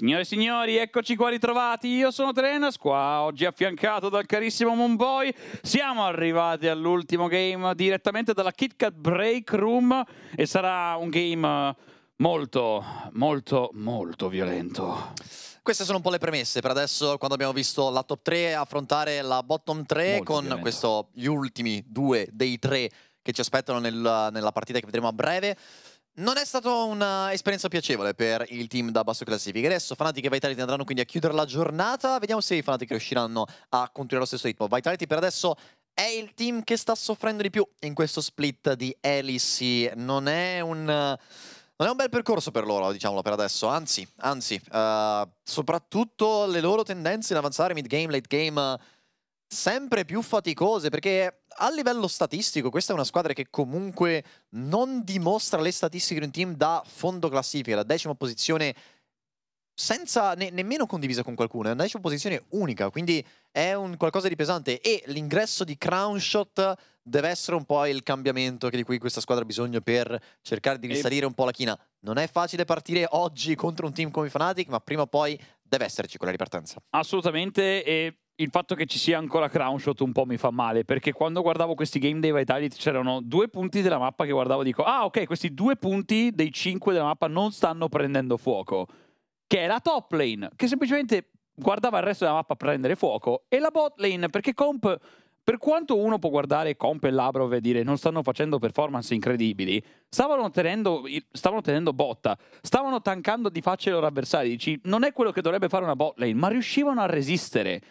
Signore e signori, eccoci qua ritrovati, io sono Trenas, qua oggi affiancato dal carissimo Moonboy, siamo arrivati all'ultimo game direttamente dalla KitKat Break Room e sarà un game molto, molto, molto violento. Queste sono un po' le premesse per adesso quando abbiamo visto la top 3 affrontare la bottom 3 molto con questo, gli ultimi due dei tre che ci aspettano nel, nella partita che vedremo a breve. Non è stata un'esperienza piacevole per il team da basso classifica. Adesso Fnatic e Vitality andranno quindi a chiudere la giornata. Vediamo se i Fnatic riusciranno a continuare lo stesso ritmo. Vitality per adesso è il team che sta soffrendo di più in questo split di Elicy. Non è un... Non è un bel percorso per loro, diciamolo per adesso, anzi, anzi, uh, soprattutto le loro tendenze in avanzare mid game, late game, uh, sempre più faticose perché a livello statistico questa è una squadra che comunque non dimostra le statistiche di un team da fondo classifica, la decima posizione senza ne nemmeno condivisa con qualcuno, è una decima posizione unica, quindi è un qualcosa di pesante e l'ingresso di Crownshot deve essere un po' il cambiamento che di cui questa squadra ha bisogno per cercare di risalire un po' la china. Non è facile partire oggi contro un team come i Fnatic, ma prima o poi deve esserci quella ripartenza. Assolutamente e il fatto che ci sia ancora Crownshot un po' mi fa male, perché quando guardavo questi game dei Vitality c'erano due punti della mappa che guardavo e dico, ah ok, questi due punti dei cinque della mappa non stanno prendendo fuoco, che è la top lane, che semplicemente guardava il resto della mappa prendere fuoco, e la bot lane, perché comp, per quanto uno può guardare comp e Labrov e dire non stanno facendo performance incredibili, stavano tenendo, stavano tenendo botta, stavano tankando di faccia i loro avversari, dici non è quello che dovrebbe fare una bot lane, ma riuscivano a resistere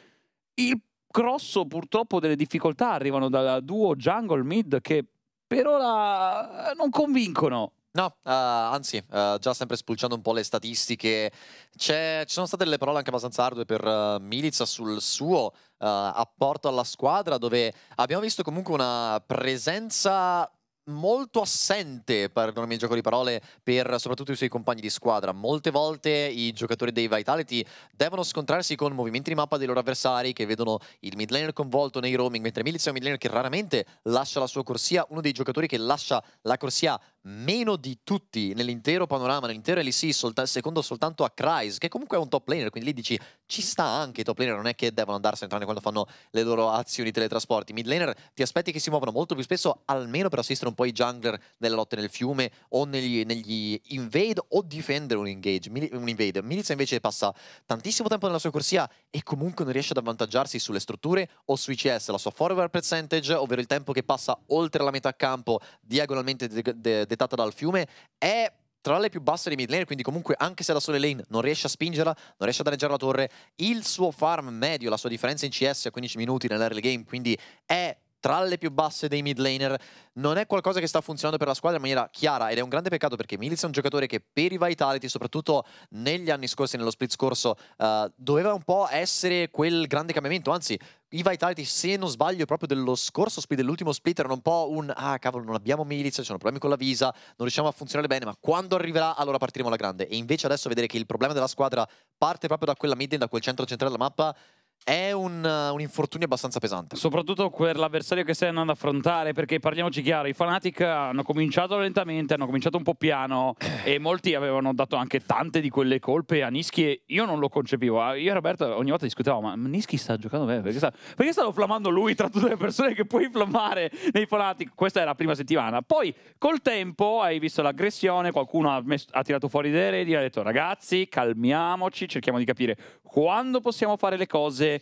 il grosso purtroppo delle difficoltà arrivano dal duo jungle mid che per ora non convincono. No, uh, anzi, uh, già sempre spulciando un po' le statistiche, ci sono state delle parole anche abbastanza ardue per uh, eh, Milizia sul suo apporto alla squadra, dove abbiamo visto comunque una presenza molto assente, perdonami il gioco di parole, per soprattutto i suoi compagni di squadra. Molte volte i giocatori dei Vitality devono scontrarsi con movimenti di mappa dei loro avversari che vedono il mid laner coinvolto nei roaming, mentre Militz è un mid laner che raramente lascia la sua corsia, uno dei giocatori che lascia la corsia meno di tutti nell'intero panorama, nell'intero LEC, solta secondo soltanto a Kryze, che comunque è un top laner, quindi lì dici ci sta anche i top laner, non è che devono andarsene tranne quando fanno le loro azioni teletrasporti. Mid laner ti aspetti che si muovano molto più spesso, almeno per assistere un po' i jungler nelle lotte nel fiume o negli, negli invade o difendere un engage, un invade. Milizia invece passa tantissimo tempo nella sua corsia e comunque non riesce ad avvantaggiarsi sulle strutture o sui CS, la sua forward percentage, ovvero il tempo che passa oltre la metà campo diagonalmente de, de, de proiettata dal fiume è tra le più basse di mid lane, quindi comunque anche se da sole lane non riesce a spingerla, non riesce a danneggiare la torre, il suo farm medio, la sua differenza in CS a 15 minuti nell'early game, quindi è tra le più basse dei mid laner, non è qualcosa che sta funzionando per la squadra in maniera chiara ed è un grande peccato perché Mills è un giocatore che per i Vitality, soprattutto negli anni scorsi, nello split scorso, uh, doveva un po' essere quel grande cambiamento, anzi i Vitality, se non sbaglio, proprio dello scorso split, dell'ultimo split, erano un po' un ah cavolo, non abbiamo Miliz, ci sono problemi con la visa, non riusciamo a funzionare bene, ma quando arriverà allora partiremo alla grande. E invece adesso vedere che il problema della squadra parte proprio da quella mid, da quel centro centrale della mappa, è un, un, infortunio abbastanza pesante. Soprattutto per l'avversario che stai andando ad affrontare, perché parliamoci chiaro, i Fanatic hanno cominciato lentamente, hanno cominciato un po' piano e molti avevano dato anche tante di quelle colpe a Nischi e io non lo concepivo. Ah, io e Roberto ogni volta discutevo, ma Nischi sta giocando bene, perché, sta, perché stavo flammando lui tra tutte le persone che puoi inflammare nei Fanatic? Questa era la prima settimana. Poi col tempo hai visto l'aggressione, qualcuno ha, messo, ha tirato fuori dei redi, ha detto ragazzi calmiamoci, cerchiamo di capire quando possiamo fare le cose cose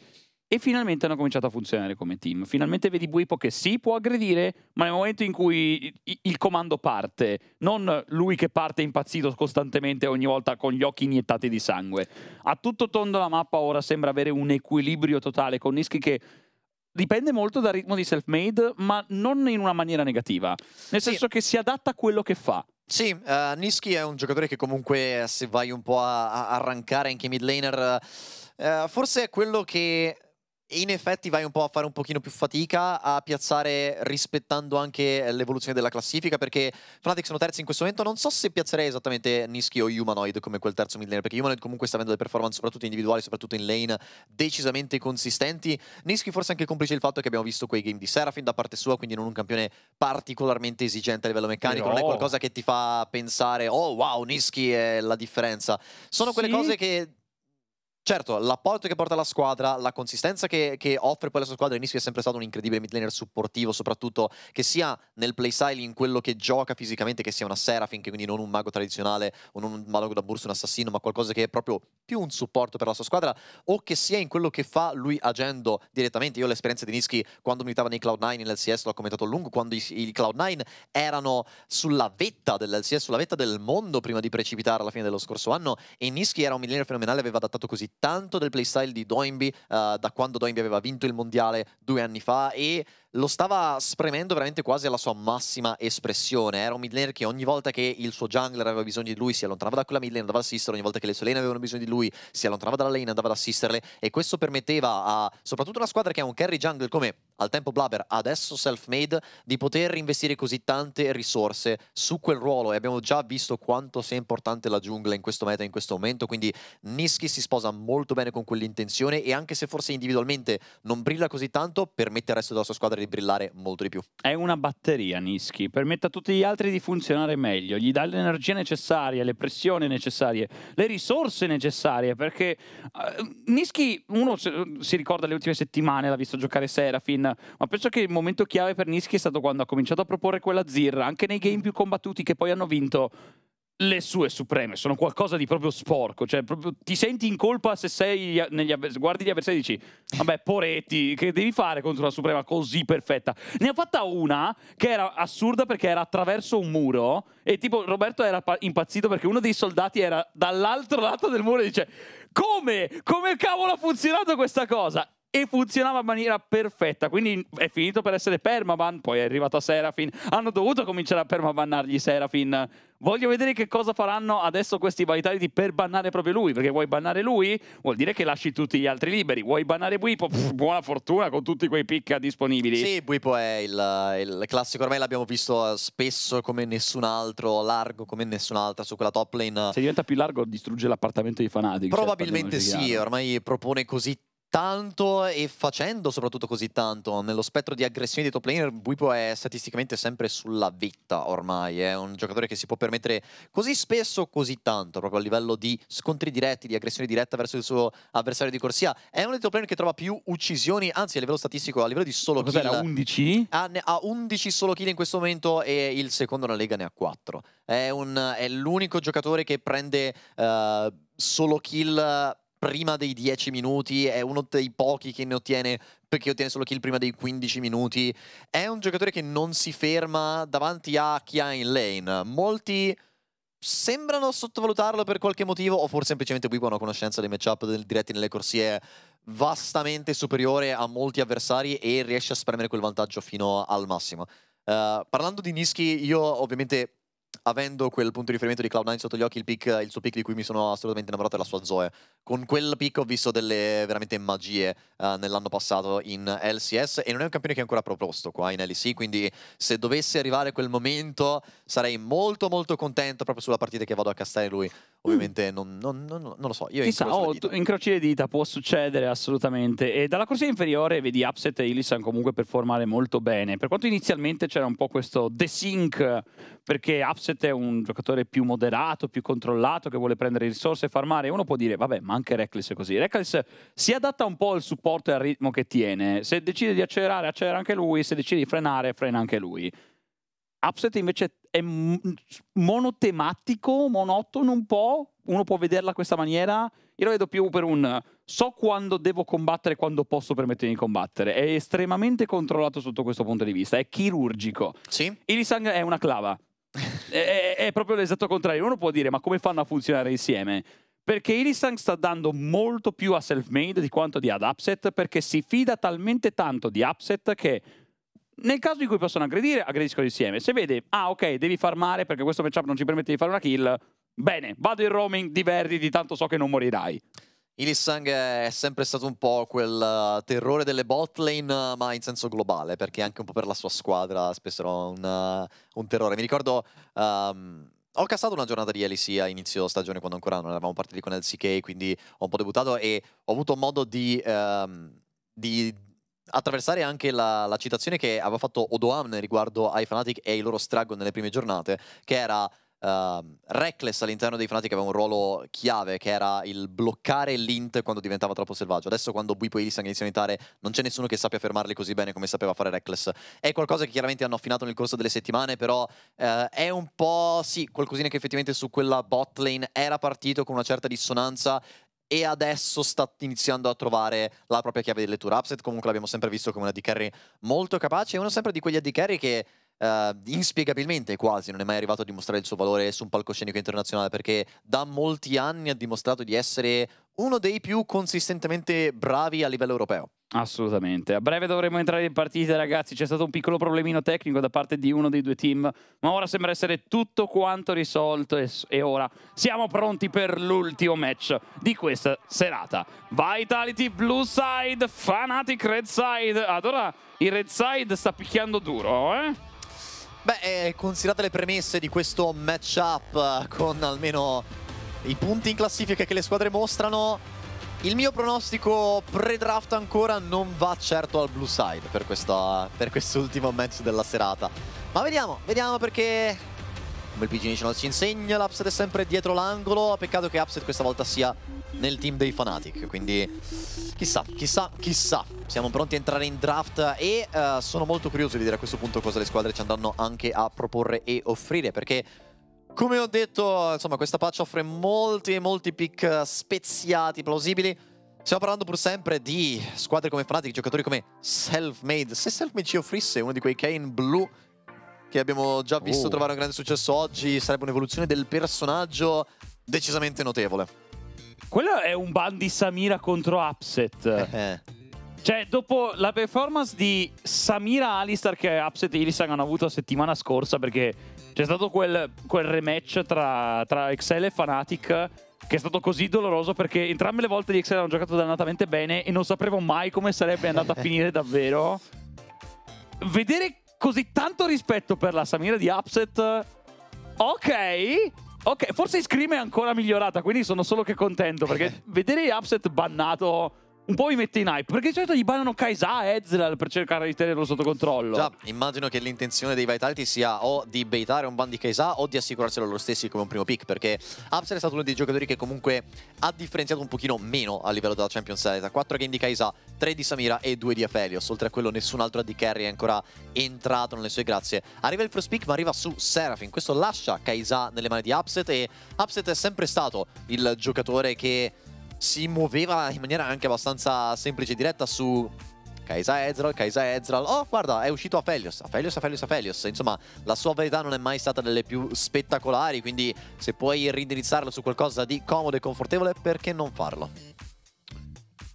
e finalmente hanno cominciato a funzionare come team. Finalmente vedi Buipo che sì, può aggredire, ma nel momento in cui il comando parte, non lui che parte impazzito costantemente ogni volta con gli occhi iniettati di sangue. A tutto tondo la mappa ora sembra avere un equilibrio totale con Nischi che dipende molto dal ritmo di self-made, ma non in una maniera negativa. Nel senso sì. che si adatta a quello che fa. Sì, uh, eh, Niski è un giocatore che comunque eh, se vai un po' a, a arrancare anche mid laner... Uh eh, forse è quello che in effetti vai un po' a fare un pochino più fatica a piazzare rispettando anche l'evoluzione della classifica perché Fnatic sono terzi in questo momento non so se piazzerei esattamente Nischi o Humanoid come quel terzo mid laner perché Humanoid comunque sta avendo delle performance soprattutto individuali soprattutto in lane decisamente consistenti Nischi forse anche complice il fatto che abbiamo visto quei game di Seraphim da parte sua quindi non un campione particolarmente esigente a livello meccanico no. non è qualcosa che ti fa pensare oh wow Nischi è la differenza sono sì. quelle cose che Certo, l'apporto che porta la squadra, la consistenza che, che offre poi la sua squadra, Iniski è sempre stato un incredibile midlaner supportivo, soprattutto che sia nel playstyle, in quello che gioca fisicamente, che sia una Seraphin, che quindi non un mago tradizionale o non un mago da bursa, un assassino, ma qualcosa che è proprio più un supporto per la sua squadra, o che sia in quello che fa lui agendo direttamente. Io l'esperienza di Iniski quando militava nei Cloud9 nell'LCS l'ho commentato a lungo, quando i, i Cloud9 erano sulla vetta dell'LCS, sulla vetta del mondo prima di precipitare alla fine dello scorso anno, e Iniski era un midlaner fenomenale, aveva adattato così tanto del playstyle di Doinby uh, eh, da quando Doinby aveva vinto il mondiale due anni fa e lo stava spremendo veramente quasi alla sua massima espressione. Era un mid laner che ogni volta che il suo jungler aveva bisogno di lui si allontanava da quella mid lane, andava ad assisterle, ogni volta che le sue lane avevano bisogno di lui si allontanava dalla lane, andava ad assisterle e questo permetteva a soprattutto una squadra che ha un carry jungle come al tempo Blubber, adesso self-made, di poter investire così tante risorse su quel ruolo e abbiamo già visto quanto sia importante la giungla in questo meta in questo momento, quindi Niski si sposa molto bene con quell'intenzione e anche se forse individualmente non brilla così tanto, permette al resto della sua squadra di brillare molto di più. È una batteria Niski, permette a tutti gli altri di funzionare meglio, gli dà l'energia necessaria, le pressioni necessarie, le risorse necessarie, perché uh, Niski uno si ricorda le ultime settimane, l'ha visto giocare Serafin, ma penso che il momento chiave per Nischi è stato quando ha cominciato a proporre quella zirra, anche nei game più combattuti che poi hanno vinto le sue supreme sono qualcosa di proprio sporco, cioè proprio ti senti in colpa se sei negli guardi gli avversari e dici "Vabbè, Poretti, che devi fare contro una suprema così perfetta?". Ne ha fatta una che era assurda perché era attraverso un muro e tipo Roberto era impazzito perché uno dei soldati era dall'altro lato del muro e dice "Come? Come cavolo ha funzionato questa cosa?" e funzionava in maniera perfetta. Quindi è finito per essere permaban, poi è arrivato a Serafin. Hanno dovuto cominciare a permabannargli Serafin. Voglio vedere che cosa faranno adesso questi Vitality per bannare proprio lui, perché vuoi bannare lui vuol dire che lasci tutti gli altri liberi. Vuoi bannare Buipo? buona fortuna con tutti quei picca disponibili. Sì, Buipo è il, il classico, ormai l'abbiamo visto spesso come nessun altro, largo come nessun altro su quella top lane. Se diventa più largo distrugge l'appartamento dei fanatici. Certo, Probabilmente cioè, sì, ormai propone così tanto e facendo soprattutto così tanto nello spettro di aggressioni di top laner Buipo è statisticamente sempre sulla vetta ormai è un giocatore che si può permettere così spesso così tanto proprio a livello di scontri diretti di aggressione diretta verso il suo avversario di corsia è uno dei top laner che trova più uccisioni anzi a livello statistico a livello di solo Cos'è, kill 11? Ah, ha, ha 11 solo kill in questo momento e il secondo nella Lega ne ha 4 è, un, è l'unico giocatore che prende uh, solo kill prima dei 10 minuti, è uno dei pochi che ne ottiene perché ottiene solo kill prima dei 15 minuti. È un giocatore che non si ferma davanti a chi ha in lane. Molti sembrano sottovalutarlo per qualche motivo o forse semplicemente Wibo ha una conoscenza dei matchup diretti nelle corsie vastamente superiore a molti avversari e riesce a spremere quel vantaggio fino al massimo. Uh, parlando di Nischi, io ovviamente avendo quel punto di riferimento di Cloud9 sotto gli occhi, il, pick, il suo pick di cui mi sono assolutamente innamorato è la sua Zoe con quel picco ho visto delle veramente magie uh, nell'anno passato in LCS e non è un campione che è ancora proposto qua in LEC, quindi se dovesse arrivare quel momento sarei molto molto contento proprio sulla partita che vado a castare lui. Ovviamente mm. non, non, non, non, lo so, io Chissà, incrocio oh, le dita. incroci le dita, può succedere assolutamente. E dalla corsia inferiore vedi Upset e Illisan comunque performare molto bene. Per quanto inizialmente c'era un po' questo desync, perché Upset è un giocatore più moderato, più controllato, che vuole prendere risorse e farmare, uno può dire vabbè ma anche Reckless è così. Reckless si adatta un po' al supporto e al ritmo che tiene. Se decide di accelerare, accelera anche lui. Se decide di frenare, frena anche lui. Upset invece è monotematico, monotono un po'. Uno può vederla questa maniera. Io lo vedo più per un so quando devo combattere, quando posso permettermi di combattere. È estremamente controllato sotto questo punto di vista. È chirurgico. Sì. Irisang è una clava. è, è, è proprio l'esatto contrario. Uno può dire, ma come fanno a funzionare insieme? perché Illisang sta dando molto più a self-made di quanto di ad Upset, perché si fida talmente tanto di Upset che nel caso in cui possono aggredire, aggrediscono insieme. Se vede, ah ok, devi farmare perché questo matchup non ci permette di fare una kill, bene, vado in roaming, divertiti, tanto so che non morirai. Ilissang è sempre stato un po' quel eh, terrore delle bot lane, eh, ma in senso globale, perché anche un po' per la sua squadra spesso era un, eh, un terrore. Mi ricordo... Um, ho cassato una giornata di LC a inizio stagione quando ancora non eravamo partiti con LCK, quindi ho un po' debuttato e ho avuto modo di, um, di attraversare anche la, la, citazione che aveva fatto Odoamne riguardo ai Fnatic e ai loro strago nelle prime giornate, che era Uh, Reckless all'interno dei Fnatic aveva un ruolo chiave che era il bloccare l'int quando diventava troppo selvaggio. Adesso quando Buipo e Illisan iniziano a imitare non c'è nessuno che sappia fermarli così bene come sapeva fare Reckless. È qualcosa che chiaramente hanno affinato nel corso delle settimane, però uh, è un po' sì, qualcosina che effettivamente su quella bot lane era partito con una certa dissonanza e adesso sta iniziando a trovare la propria chiave di lettura. Upset comunque l'abbiamo sempre visto come una AD carry molto capace, è uno sempre di quegli AD carry che Uh, inspiegabilmente quasi non è mai arrivato a dimostrare il suo valore su un palcoscenico internazionale perché da molti anni ha dimostrato di essere uno dei più consistentemente bravi a livello europeo. Assolutamente, a breve dovremo entrare in partita ragazzi, c'è stato un piccolo problemino tecnico da parte di uno dei due team, ma ora sembra essere tutto quanto risolto e, e ora siamo pronti per l'ultimo match di questa serata. Vitality Blue Side, Fanatic Red Side, ora il Red Side sta picchiando duro eh? Beh, eh, considerate le premesse di questo matchup eh, con almeno i punti in classifica che le squadre mostrano, il mio pronostico pre-draft ancora non va certo al blue side per, quest'ultimo quest match della serata. Ma vediamo, vediamo perché un bel PG National ci insegna, l'Upset è sempre dietro l'angolo, peccato che Upset questa volta sia nel team dei Fanatic, quindi chissà, chissà, chissà, siamo pronti a entrare in draft e uh, sono molto curioso di vedere a questo punto cosa le squadre ci andranno anche a proporre e offrire, perché come ho detto, insomma, questa patch offre molti e molti pick speziati, plausibili, Stiamo parlando pur sempre di squadre come Fnatic, giocatori come Selfmade. Se Selfmade ci offrisse uno di quei Kane blu che abbiamo già visto oh. trovare un grande successo oggi, sarebbe un'evoluzione del personaggio decisamente notevole. Quello è un ban di Samira contro Upset. Eh, eh. Cioè, dopo la performance di Samira Alistar che Upset e Illisang hanno avuto la settimana scorsa, perché c'è stato quel, quel rematch tra, tra, Excel e Fnatic, che è stato così doloroso perché entrambe le volte di Excel hanno giocato dannatamente bene e non sapevo mai come sarebbe andata a finire davvero. Vedere così tanto rispetto per la Samira di Upset. Ok, ok, forse Scream è ancora migliorata, quindi sono solo che contento perché vedere Upset bannato un po' mi mette in hype, perché di solito gli banano Kaisa e Ezreal per cercare di tenerlo sotto controllo. Già, immagino che l'intenzione dei Vitality sia o di baitare un ban di Kaisa o di assicurarselo loro stessi come un primo pick, perché Upsell è stato uno dei giocatori che comunque ha differenziato un pochino meno a livello della Champions Series. 4 game di Kaisa, 3 di Samira e 2 di Aphelios. Oltre a quello nessun altro AD Carry è ancora entrato nelle sue grazie. Arriva il first pick ma arriva su Seraphim. questo lascia Kaisa nelle mani di Upset e Upset è sempre stato il giocatore che si muoveva in maniera anche abbastanza semplice e diretta su Kaisa Ezreal, Kaisa Ezreal. Oh, guarda, è uscito Aphelios. Aphelios, Aphelios, Aphelios. Insomma, la sua varietà non è mai stata delle più spettacolari, quindi se puoi rindirizzarlo su qualcosa di comodo e confortevole, perché non farlo?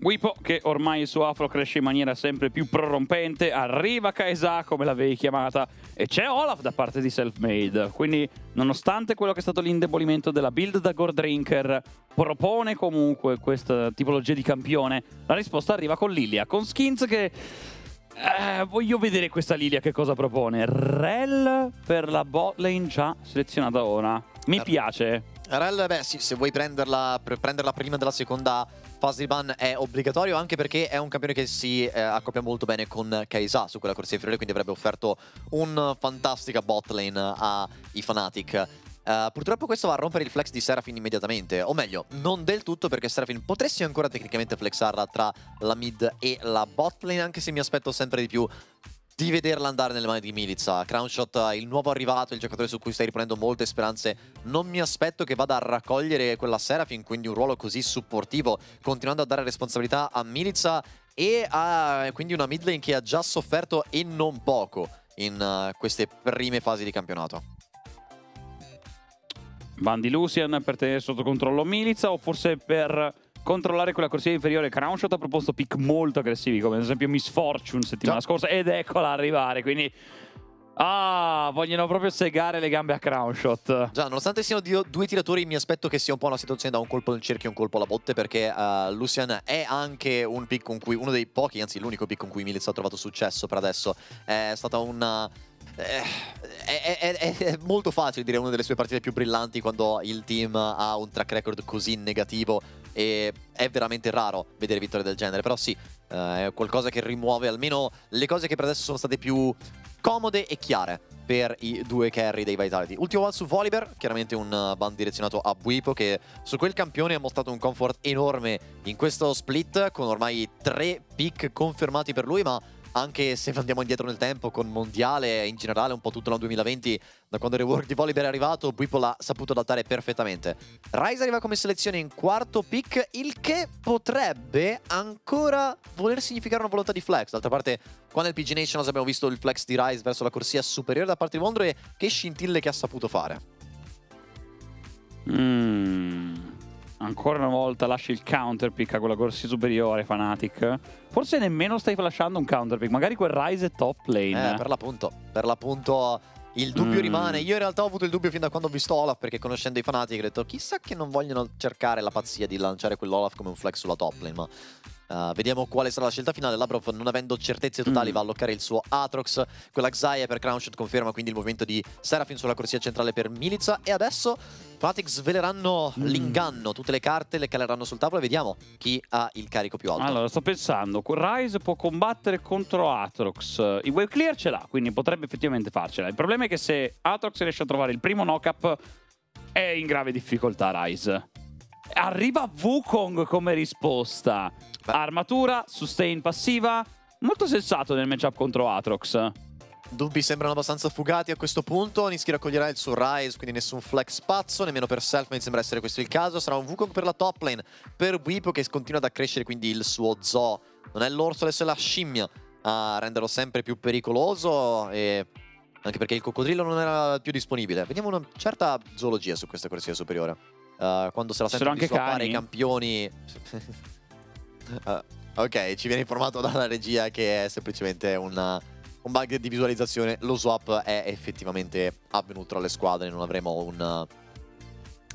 Wipo, che ormai il suo afro cresce in maniera sempre più prorompente, arriva Kaisa, come l'avevi chiamata, e c'è Olaf da parte di Selfmade. Quindi, nonostante quello che è stato l'indebolimento della build da Gore Drinker, propone comunque questa tipologia di campione. La risposta arriva con Lilia, con Skins che... Eh, voglio vedere questa Lilia che cosa propone. Rel per la bot lane già selezionata ora. Mi certo. piace. RL, beh sì, se vuoi prenderla, prenderla prima della seconda fase di ban è obbligatorio anche perché è un campione che si eh, accoppia molto bene con Kaisa su quella corsia inferiore, quindi avrebbe offerto un fantastica bot ai Fnatic. Uh, purtroppo questo va a rompere il flex di Serafin immediatamente, o meglio, non del tutto perché Serafin potresti ancora tecnicamente flexarla tra la mid e la botlane, anche se mi aspetto sempre di più di vederla andare nelle mani di Milizza. Crownshot è il nuovo arrivato, il giocatore su cui stai riponendo molte speranze. Non mi aspetto che vada a raccogliere quella Serafin, quindi un ruolo così supportivo, continuando a dare responsabilità a Milizza e a quindi una mid lane che ha già sofferto e non poco in eh, queste prime fasi di campionato. Van di Lucian per tenere sotto controllo Milizza o forse per controllare quella corsia inferiore. Crownshot ha proposto pick molto aggressivi, come ad esempio Miss Fortune settimana Ciao. scorsa, ed eccola arrivare, quindi... Ah, vogliono proprio segare le gambe a Crownshot. Già, nonostante siano due tiratori, mi aspetto che sia un po' una situazione da un colpo nel cerchio e un colpo alla botte, perché uh, Lucian è anche un pick con cui, uno dei pochi, anzi l'unico pick con cui Militz ha trovato successo per adesso. È stata una eh, è, è, è, molto facile dire una delle sue partite più brillanti quando il team ha un track record così negativo e è veramente raro vedere vittorie del genere, però sì, eh, è qualcosa che rimuove almeno le cose che per adesso sono state più comode e chiare per i due carry dei Vitality. Ultimo one su Volibear, chiaramente un ban direzionato a Buipo che su quel campione ha mostrato un comfort enorme in questo split con ormai tre pick confermati per lui, ma anche se andiamo indietro nel tempo con Mondiale e in generale un po' tutto l'anno 2020 da quando il rework di Volibear è arrivato Whipple ha saputo adattare perfettamente Rise arriva come selezione in quarto pick il che potrebbe ancora voler significare una volontà di flex d'altra parte qua nel PG Nationals abbiamo visto il flex di Rise verso la corsia superiore da parte di Wondro e che scintille che ha saputo fare Mmm ancora una volta lasci il counterpick a quella corsia superiore, Fanatic. Forse nemmeno stai lasciando un counterpick, magari quel Rise è top lane. Eh, per l'appunto, per l'appunto il dubbio mm. rimane. Io in realtà ho avuto il dubbio fin da quando ho visto Olaf, perché conoscendo i Fanatic ho detto chissà che non vogliono cercare la pazzia di lanciare quell'Olaf come un flex sulla top lane, ma eh, vediamo quale sarà la scelta finale. Labrov, non avendo certezze totali, mm. va a bloccare il suo Atrox. Quella Xayah per Crownshot conferma quindi il movimento di Serafin sulla corsia centrale per Milizza. E adesso Fnatic sveleranno mm. l'inganno. Tutte le carte le caleranno sul tavolo e vediamo chi ha il carico più alto. Allora, sto pensando, Rise può combattere contro Atrox. Eh, il wave clear ce l'ha, quindi potrebbe effettivamente farcela. Il problema è che se Atrox riesce a trovare il primo knock-up, è in grave difficoltà Rise. Arriva Wukong come risposta. Armatura, sustain passiva. Molto sensato nel matchup contro Atrox. Dubbi sembrano abbastanza fugati a questo punto. Niski raccoglierà il suo Rise, quindi nessun flex pazzo, nemmeno per self, mi sembra essere questo il caso. Sarà un Wukong per la top lane, per Whip che continua ad accrescere quindi il suo zoo. Non è l'orso, adesso è la scimmia a renderlo sempre più pericoloso e anche perché il coccodrillo non era più disponibile. Vediamo una certa zoologia su questa corsia superiore uh, quando se la sentono di fare i campioni... uh, ok, ci viene informato dalla regia che è semplicemente una, un bug di visualizzazione. Lo swap è effettivamente avvenuto tra le squadre, non avremo un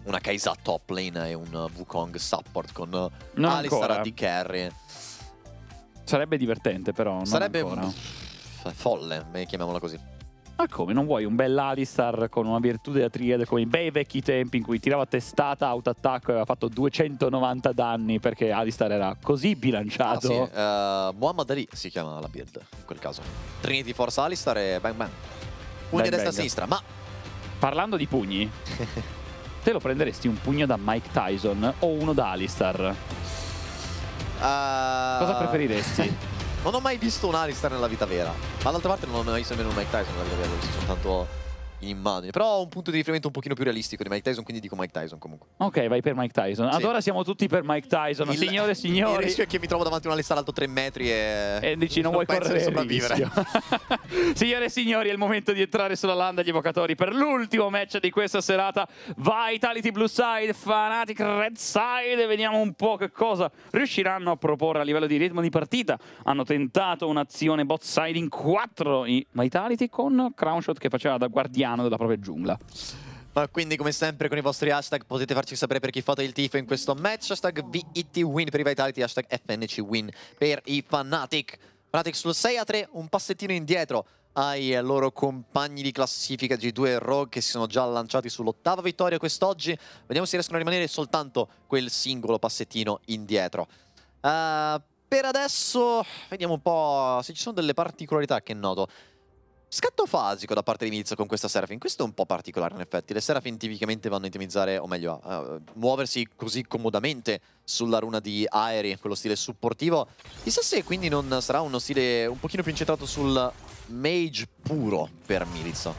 una Kaisa top lane e un Wukong support con non Alistar ancora. di carry. Sarebbe divertente però, Sarebbe ancora. folle, eh, chiamiamola così. Ma come, non vuoi un bel Alistar con una virtù della triade come i bei vecchi tempi in cui tirava testata auto attacco e aveva fatto 290 danni perché Alistar era così bilanciato? Ah, sì. Uh, Muhammad Ali si chiama la build in quel caso. Trinity Force Alistar e Bang Bang. Pugni bang, destra bang. sinistra, ma... Parlando di pugni, te lo prenderesti un pugno da Mike Tyson o uno da Alistar? Uh... Cosa preferiresti? Non ho mai visto un Alistar nella vita vera. Ma d'altra parte non ho mai visto nemmeno un Mike Tyson nella vita vera, ho visto soltanto immagine. Però ho un punto di riferimento un pochino più realistico di Mike Tyson, quindi dico Mike Tyson comunque. Ok, vai per Mike Tyson. Sì. Allora siamo tutti per Mike Tyson, il, signore e signori. Il rischio è che mi trovo davanti a una lista alto 3 metri e... E dici non, non vuoi correre sopravvivere. signore e signori, è il momento di entrare sulla landa degli evocatori per l'ultimo match di questa serata. Vitality Blue Side, Fanatic Red Side. Vediamo un po' che cosa riusciranno a proporre a livello di ritmo di partita. Hanno tentato un'azione bot side in 4 i Vitality con Crownshot che faceva da guardiano guardiano della propria giungla. Ma quindi come sempre con i vostri hashtag potete farci sapere per chi fate il tifo in questo match. Hashtag VITWin per i Vitality, hashtag FNCWin per i Fanatic. Fanatic sul 6 a 3, un passettino indietro ai loro compagni di classifica G2 e Rogue che si sono già lanciati sull'ottava vittoria quest'oggi. Vediamo se riescono a rimanere soltanto quel singolo passettino indietro. Uh, per adesso vediamo un po' se ci sono delle particolarità che noto. Scatto fasico da parte di Mizzo con questa Serafin, questo è un po' particolare in effetti, le Serafin tipicamente vanno a intimizzare, o meglio a, uh, muoversi così comodamente sulla runa di Aeri, quello stile supportivo, chissà se quindi non sarà uno stile un pochino più incentrato sul mage puro per Mizzo.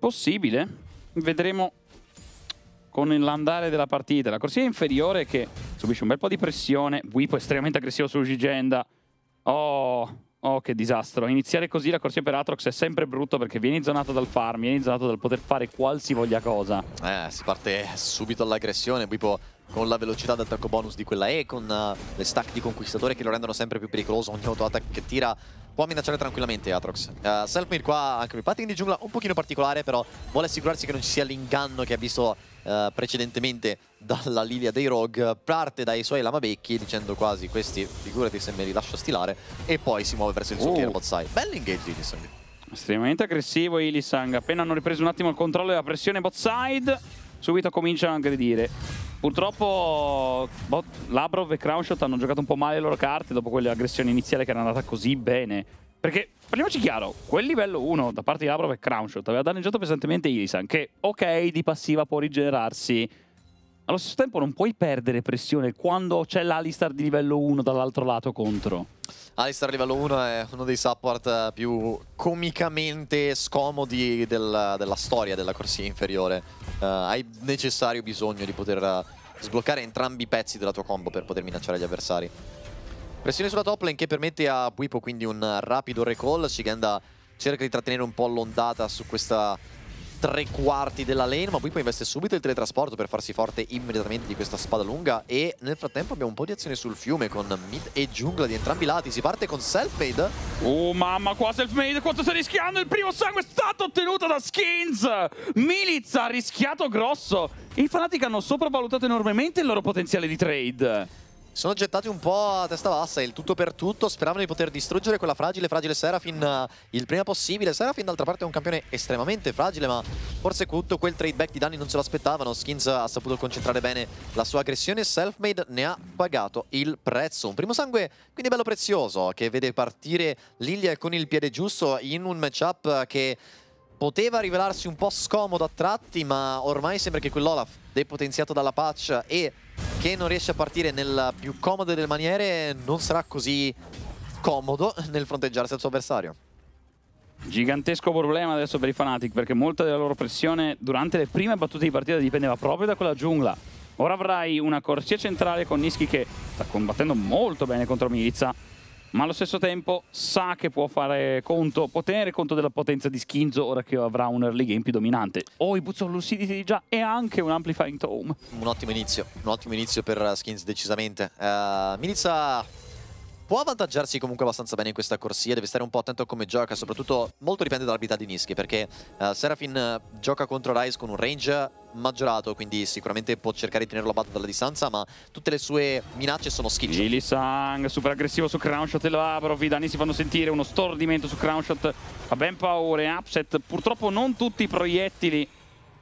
Possibile, vedremo con l'andare della partita, la corsia inferiore che subisce un bel po' di pressione, Wipo estremamente aggressivo su Gigenda, oh... Oh, che disastro. Iniziare così la corsia per Atrox è sempre brutto perché vieni zonato dal farm, vieni zonato dal poter fare qualsivoglia cosa. Eh, si parte subito all'aggressione, Bipo con la velocità d'attacco bonus di quella E, con uh, le stack di Conquistatore che lo rendono sempre più pericoloso. Ogni auto-attack che tira può minacciare tranquillamente Atrox. Uh, Selfmade qua, anche lui, patting di giungla un pochino particolare, però vuole assicurarsi che non ci sia l'inganno che ha visto uh, precedentemente dalla Lilia dei Rogue. Parte dai suoi lamabecchi, dicendo quasi questi, figurati se me li lascio stilare, e poi si muove verso il suo oh. clear side. Bell'engage di Ilisang. Estremamente aggressivo Ilisang, appena hanno ripreso un attimo il controllo della pressione bot side, subito comincia a aggredire. Purtroppo boh, Labrov e Crownshot hanno giocato un po' male le loro carte dopo quell'aggressione iniziale che era andata così bene. Perché, parliamoci chiaro, quel livello 1 da parte di Labrov e Crownshot aveva danneggiato pesantemente Irisan, che, ok, di passiva può rigenerarsi, allo stesso tempo non puoi perdere pressione quando c'è l'Alistar di livello 1 dall'altro lato contro. Alistar livello 1 è uno dei support eh, più comicamente scomodi del, della storia della corsia inferiore. Uh, hai necessario bisogno di poter eh, sbloccare entrambi i pezzi della tua combo per poter minacciare gli avversari. Pressione sulla top lane che permette a Puipo quindi un rapido recall. Shigenda cerca di trattenere un po' l'ondata su questa tre quarti della lane, ma poi può investe subito il teletrasporto per farsi forte immediatamente di questa spada lunga e nel frattempo abbiamo un po' di azione sul fiume con mid e giungla di entrambi i lati, si parte con self-made. Oh mamma qua self-made quanto sta rischiando, il primo sangue è stato ottenuto da Skins! Miliz ha rischiato grosso, i fanatic hanno sopravvalutato enormemente il loro potenziale di trade sono gettati un po' a testa bassa, il tutto per tutto, speravano di poter distruggere quella fragile, fragile Serafin eh, il prima possibile. Serafin d'altra parte è un campione estremamente fragile, ma forse tutto quel trade back di danni non se l'aspettavano. Skins ha saputo concentrare bene la sua aggressione, Selfmade ne ha pagato il prezzo. Un primo sangue quindi bello prezioso, che vede partire Lilia con il piede giusto in un matchup che poteva rivelarsi un po' scomodo a tratti, ma ormai sembra che quell'Olaf, depotenziato dalla patch e che non riesce a partire nella più comoda delle maniere non sarà così comodo nel fronteggiarsi al suo avversario. Gigantesco problema adesso per i Fnatic perché molta della loro pressione durante le prime battute di partita dipendeva proprio da quella giungla. Ora avrai una corsia centrale con Nischi che sta combattendo molto bene contro Milizza ma allo stesso tempo sa che può, fare conto, può tenere conto della potenza di Skinzo ora che avrà un early game più dominante. O Ibuzzo Lucidity già e anche un Amplifying Tome. Un ottimo inizio, un ottimo inizio per Skins decisamente. Uh, Milizza può avvantaggiarsi comunque abbastanza bene in questa corsia, deve stare un po' attento a come gioca, soprattutto molto dipende dall'abilità di Nischi, perché uh, Serafin gioca contro Ryze con un range maggiorato, quindi sicuramente può cercare di tenerlo a battere dalla distanza, ma tutte le sue minacce sono schifo. Lily Sang, super aggressivo su Crownshot e Lavrov, i danni si fanno sentire, uno stordimento su Crownshot, ha ben paura, upset, purtroppo non tutti i proiettili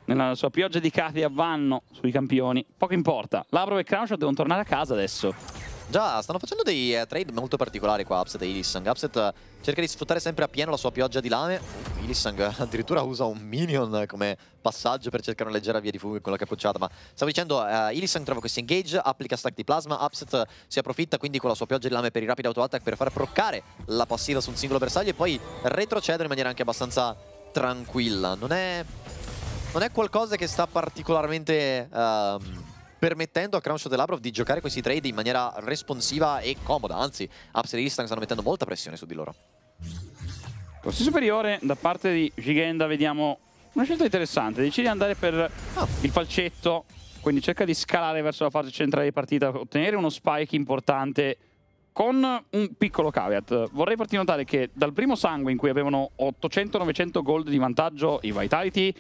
nella sua pioggia di cati a vanno sui campioni, poco importa, Lavrov e Crownshot devono tornare a casa adesso. Già, stanno facendo dei eh, trade molto particolari qua Upset e Illisang. Upset eh, cerca di sfruttare sempre appieno la sua pioggia di lame. Uh, Ilissang addirittura usa un minion come passaggio per cercare una leggera via di fuga con la cappucciata. Ma stavo dicendo, eh, Illisang trova questi engage, applica stack di plasma. Upset eh, si approfitta quindi con la sua pioggia di lame per i rapid auto attack per far proccare la passiva su un singolo bersaglio e poi retrocedere in maniera anche abbastanza tranquilla. Non è, non è qualcosa che sta particolarmente... Uh, permettendo a Crownshot e Labrov di giocare questi trade in maniera responsiva e comoda, anzi Ups e Eastang stanno mettendo molta pressione su di loro. Corsi superiore da parte di Gigenda, vediamo una scelta interessante, decide di andare per oh. il falcetto, quindi cerca di scalare verso la fase centrale di partita, ottenere uno spike importante con un piccolo caveat. Vorrei farti notare che dal primo sangue in cui avevano 800-900 gold di vantaggio i Vitality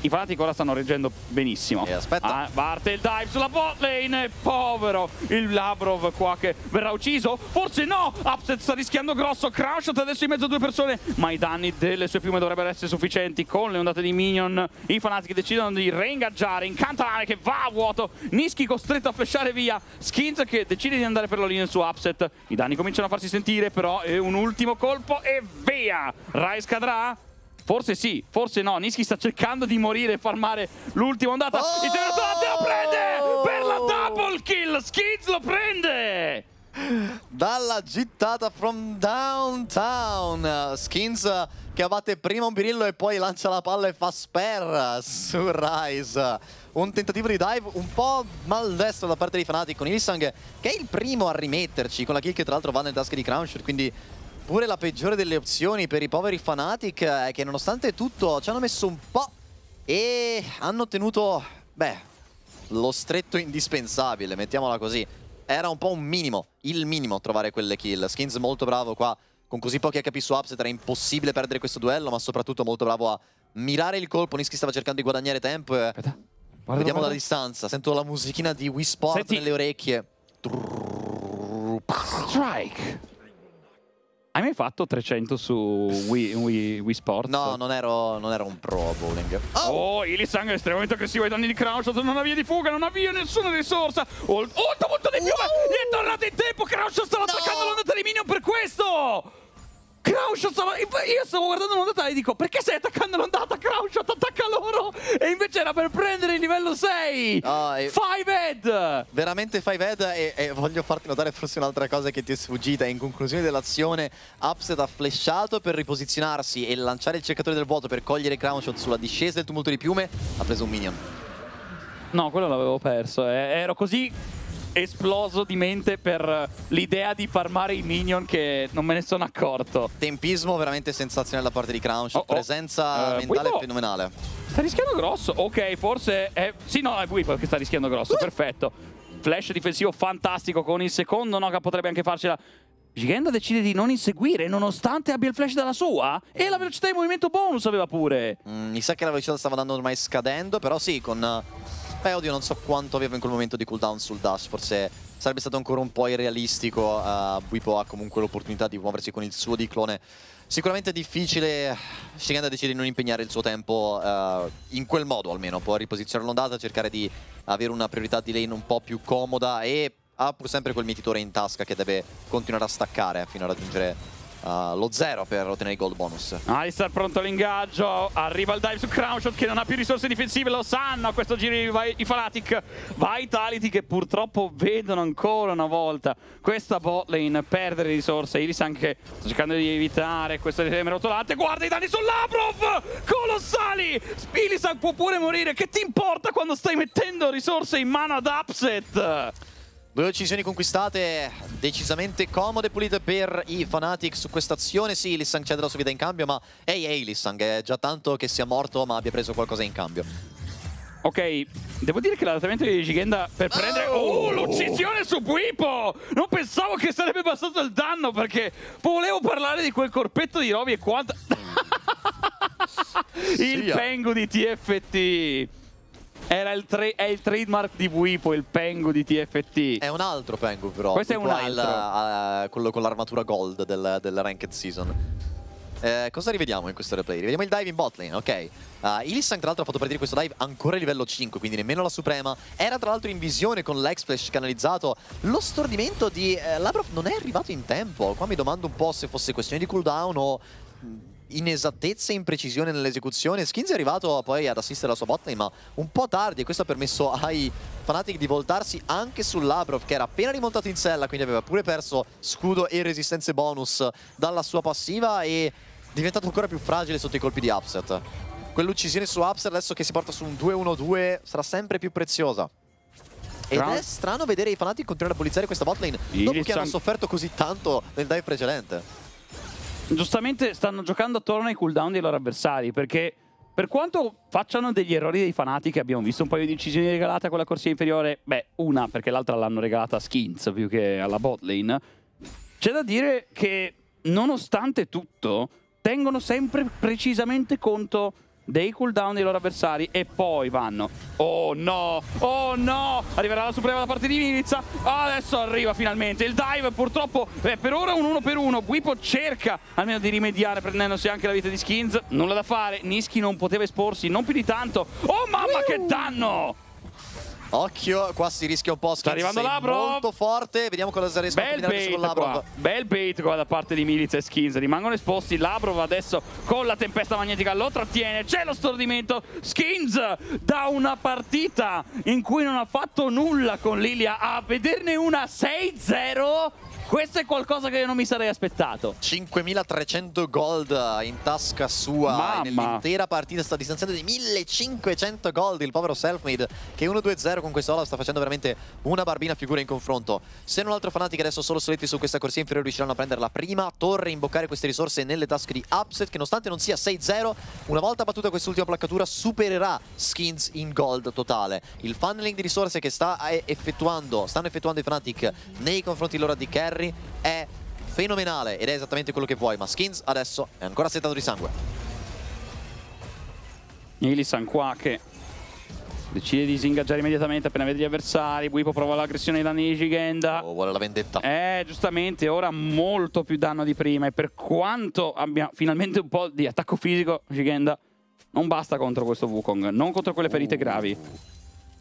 i fanatici ora stanno reggendo benissimo. E eh, aspetta. Ah, parte il dive sulla bot lane. Povero il Labrov qua che verrà ucciso. Forse no. Upset sta rischiando grosso. Crowshot adesso in mezzo a due persone. Ma i danni delle sue piume dovrebbero essere sufficienti. Con le ondate di minion i fanatici decidono di reingaggiare. Incantare che va a vuoto. Nischi costretto a flashare via. Skins che decide di andare per la linea su Upset. I danni cominciano a farsi sentire però. E un ultimo colpo e via. Rai scadrà. Forse sì, forse no. Nischi sta cercando di morire e farmare l'ultima ondata. Oh! Il Severtolante lo prende per la double kill. Skids lo prende. Dalla gittata from downtown Skins che abbatte prima un birillo e poi lancia la palla e fa sper su Rise Un tentativo di dive un po' maldestro da parte dei Fnatic con Ilsang Che è il primo a rimetterci con la kill che tra l'altro va nelle tasche di Cruncher Quindi pure la peggiore delle opzioni per i poveri Fnatic eh, che nonostante tutto ci hanno messo un po' e hanno ottenuto, beh, lo stretto indispensabile, mettiamola così. Era un po' un minimo, il minimo trovare quelle kill. Skins molto bravo qua, con così pochi HP su Upset era impossibile perdere questo duello, ma soprattutto molto bravo a mirare il colpo. Nischi stava cercando di guadagnare tempo e... guarda, Vediamo guarda. da distanza, sento la musichina di Wii Sport Senti. nelle orecchie. Strike! Hai mai fatto 300 su Wii, Wii, Wii Sports? No, non ero, non ero, un pro a bowling. Oh, oh Ilisang è estremamente aggressivo ai danni di Crouch. Non ha via di fuga, non ha via nessuna risorsa. Oh, il tumulto di piume! Gli è tornato in tempo. Crouch sta no. attaccando l'ondata di Minion per questo. Crouch stava... Io stavo guardando l'ondata e dico Perché stai attaccando l'ondata? Crouch attacca loro E invece era per prendere il livello 6 oh, e... Five head Veramente five head e, e, voglio farti notare forse un'altra cosa che ti è sfuggita In conclusione dell'azione Upset ha flashato per riposizionarsi E lanciare il cercatore del vuoto per cogliere Crownshot Sulla discesa del tumulto di piume Ha preso un minion No, quello l'avevo perso eh. Ero così esploso di mente per l'idea di farmare i minion che non me ne sono accorto. Tempismo veramente sensazionale da parte di Crunch, oh, oh. presenza uh, mentale Weibo. fenomenale. Sta rischiando grosso, ok, forse è... Sì, no, è Whipple che sta rischiando grosso, uh. perfetto. Flash difensivo fantastico con il secondo, Noga potrebbe anche farcela Gigenda decide di non inseguire nonostante abbia il flash dalla sua e la velocità di movimento bonus aveva pure. Mm, mi sa che la velocità stava andando ormai scadendo, però sì, con Peudio non so quanto avevo in quel momento di cooldown sul dash, forse sarebbe stato ancora un po' irrealistico. Uh, eh, Buipo ha comunque l'opportunità di muoversi con il suo diclone. Sicuramente è difficile, Shigenda decide di non impegnare il suo tempo uh, in quel modo almeno, può riposizionare l'ondata, cercare di avere una priorità di lane un po' più comoda e ha pur sempre quel mietitore in tasca che deve continuare a staccare fino a raggiungere Uh, lo zero per ottenere i gold bonus. Alistar pronto all'ingaggio, arriva il dive su Crownshot che non ha più risorse difensive, lo sanno a questo giro i, Fanatic Vitality che purtroppo vedono ancora una volta questa bot lane perdere risorse, Iris anche sta cercando di evitare questa reme rotolante, guarda i danni su Labrov! colossali, Iris può pure morire, che ti importa quando stai mettendo risorse in mano ad Upset? Due decisioni conquistate decisamente comode e pulite per i Fnatic su questa azione. Sì, Lissang cede la sua vita in cambio, ma ehi hey, ehi Lissang, è già tanto che sia morto ma abbia preso qualcosa in cambio. Ok, devo dire che l'adattamento di Gigenda per oh! prendere... Oh, oh l'uccisione su Guipo! Non pensavo che sarebbe bastato il danno perché volevo parlare di quel corpetto di Roby e quanta... il sì, pengu di TFT! Il è il trademark di Wipo, il Pengu di TFT. È un altro Pengu però. Questo è un altro. Il, uh, eh, quello con l'armatura gold del, del, Ranked Season. Eh, cosa rivediamo in questo replay? Rivediamo il dive in botlane, ok. Uh, eh, Ilissang tra l'altro ha fatto partire questo dive ancora a livello 5, quindi nemmeno la Suprema. Era tra l'altro in visione con l'Explash canalizzato. Lo stordimento di eh, Lavrov non è arrivato in tempo. Qua mi domando un po' se fosse questione di cooldown o inesattezze e imprecisione nell'esecuzione. Skins è arrivato poi ad assistere alla sua botlane, ma un po' tardi, e questo ha permesso ai Fnatic di voltarsi anche sull'Abrov, che era appena rimontato in sella, quindi aveva pure perso scudo e resistenze bonus dalla sua passiva e diventato ancora più fragile sotto i colpi di Upset. Quell'uccisione su Upset adesso che si porta su un 2-1-2 sarà sempre più preziosa. Ed è strano vedere i Fnatic continuare a bullizzare questa botlane dopo che hanno sofferto così tanto nel dive precedente giustamente stanno giocando attorno ai cooldown dei loro avversari, perché per quanto facciano degli errori dei fanati che abbiamo visto un paio di incisioni regalate con la corsia inferiore, beh, una perché l'altra l'hanno regalata a Skins più che alla botlane, c'è da dire che nonostante tutto tengono sempre precisamente conto dei cooldown dei loro avversari e poi vanno. Oh no, oh no, arriverà la suprema da parte di Milizza, adesso arriva finalmente il dive, purtroppo è eh, per ora un 1 per 1, Guipo cerca almeno di rimediare prendendosi anche la vita di Skins, nulla da fare, Nischi non poteva esporsi, non più di tanto, oh mamma che danno! Occhio, qua si rischia un po'. Sta arrivando Labro. Molto forte. Vediamo cosa si Bel a bait qua. Bel bait qua da parte di Miliz e Skins. Rimangono esposti. Labrov adesso con la tempesta magnetica lo trattiene. C'è lo stordimento. Skins da una partita in cui non ha fatto nulla con Lilia a vederne una 6-0. Questo è qualcosa che io non mi sarei aspettato. 5.300 gold in tasca sua. Nell'intera partita sta distanziando di 1.500 gold il povero Selfmade che 1-2-0 con questo Olaf sta facendo veramente una barbina figura in confronto. Se non altro Fnatic adesso solo soliti su questa corsia inferiore riusciranno a prendere la prima torre e imboccare queste risorse nelle tasche di Upset che nonostante non sia 6-0 una volta battuta quest'ultima placcatura supererà skins in gold totale. Il funneling di risorse che sta effettuando, stanno effettuando i Fnatic nei confronti loro di Carry Henry è fenomenale ed è esattamente quello che vuoi, ma Skins adesso è ancora settato di sangue. Ilisan qua che decide di disingaggiare immediatamente appena vede gli avversari, Wipo prova l'aggressione di Danesi, Genda. Oh, vuole la vendetta. Eh, giustamente, ora molto più danno di prima e per quanto abbia finalmente un po' di attacco fisico, Gigenda non basta contro questo Wukong, non contro quelle ferite uh. gravi.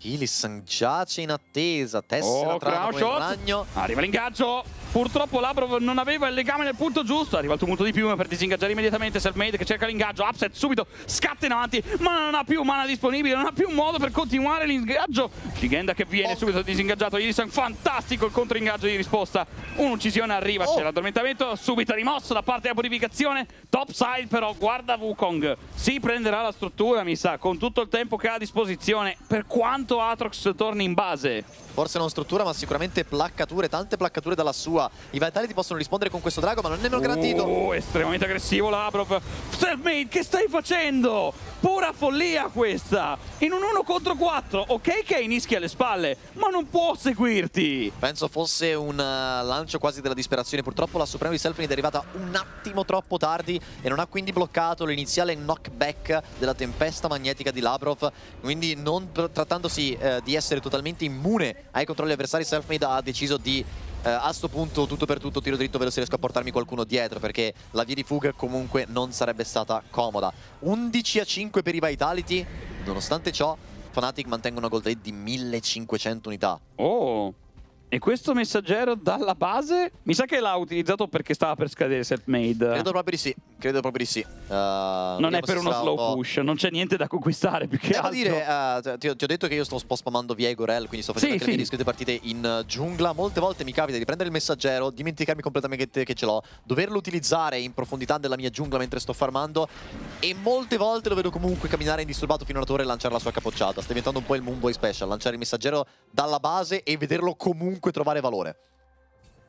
Ilisan giace in attesa, tessera oh, tra il ragno. Arriva l'ingaggio! Purtroppo Labrov non aveva il legame nel punto giusto. Arriva il tumulto di piume per disingaggiare immediatamente. Selfmade che cerca l'ingaggio. Upset subito scatta in avanti, ma non ha più mana disponibile. Non ha più modo per continuare l'ingaggio. Gigenda che viene oh. subito disingaggiato. Irisan, fantastico il controingaggio di risposta. Un'uccisione arriva. Oh. C'è l'addormentamento subito rimosso da parte della purificazione. Topside però, guarda Wukong. Si prenderà la struttura, mi sa, con tutto il tempo che ha a disposizione. Per quanto Atrox torni in base. Forse non struttura, ma sicuramente placcature. Tante placcature dalla sua qua. I Vitali ti possono rispondere con questo drago, ma non è nemmeno garantito. Oh, estremamente aggressivo Labrov. Selfmade, che stai facendo? Pura follia questa! In un 1 contro 4, ok che hai Nischi alle spalle, ma non può seguirti! Penso fosse un uh, lancio quasi della disperazione. Purtroppo la Suprema di Selfmade è arrivata un attimo troppo tardi e non ha quindi bloccato l'iniziale knockback della tempesta magnetica di Labrov. Quindi non trattandosi uh, di essere totalmente immune ai controlli avversari, Selfmade ha deciso di eh, a sto punto tutto per tutto tiro dritto vedo se riesco a portarmi qualcuno dietro perché la via di fuga comunque non sarebbe stata comoda 11 a 5 per i Vitality nonostante ciò Fnatic mantengono una gold rate di 1500 unità oh e questo messaggero dalla base mi sa che l'ha utilizzato perché stava per scadere self-made. Credo proprio di sì, credo proprio di sì. Uh, non è per uno slow un push, non c'è niente da conquistare più che Devo altro. dire, uh, cioè, ti, ti, ho detto che io sto spammando via Gorel, quindi sto facendo sì, anche sì. le mie partite in uh, giungla. Molte volte mi capita di prendere il messaggero, dimenticarmi completamente che ce l'ho, doverlo utilizzare in profondità della mia giungla mentre sto farmando e molte volte lo vedo comunque camminare indisturbato fino alla torre e lanciare la sua capocciata. Sta diventando un po' il Moonboy Special, lanciare il messaggero dalla base e vederlo comunque comunque trovare valore.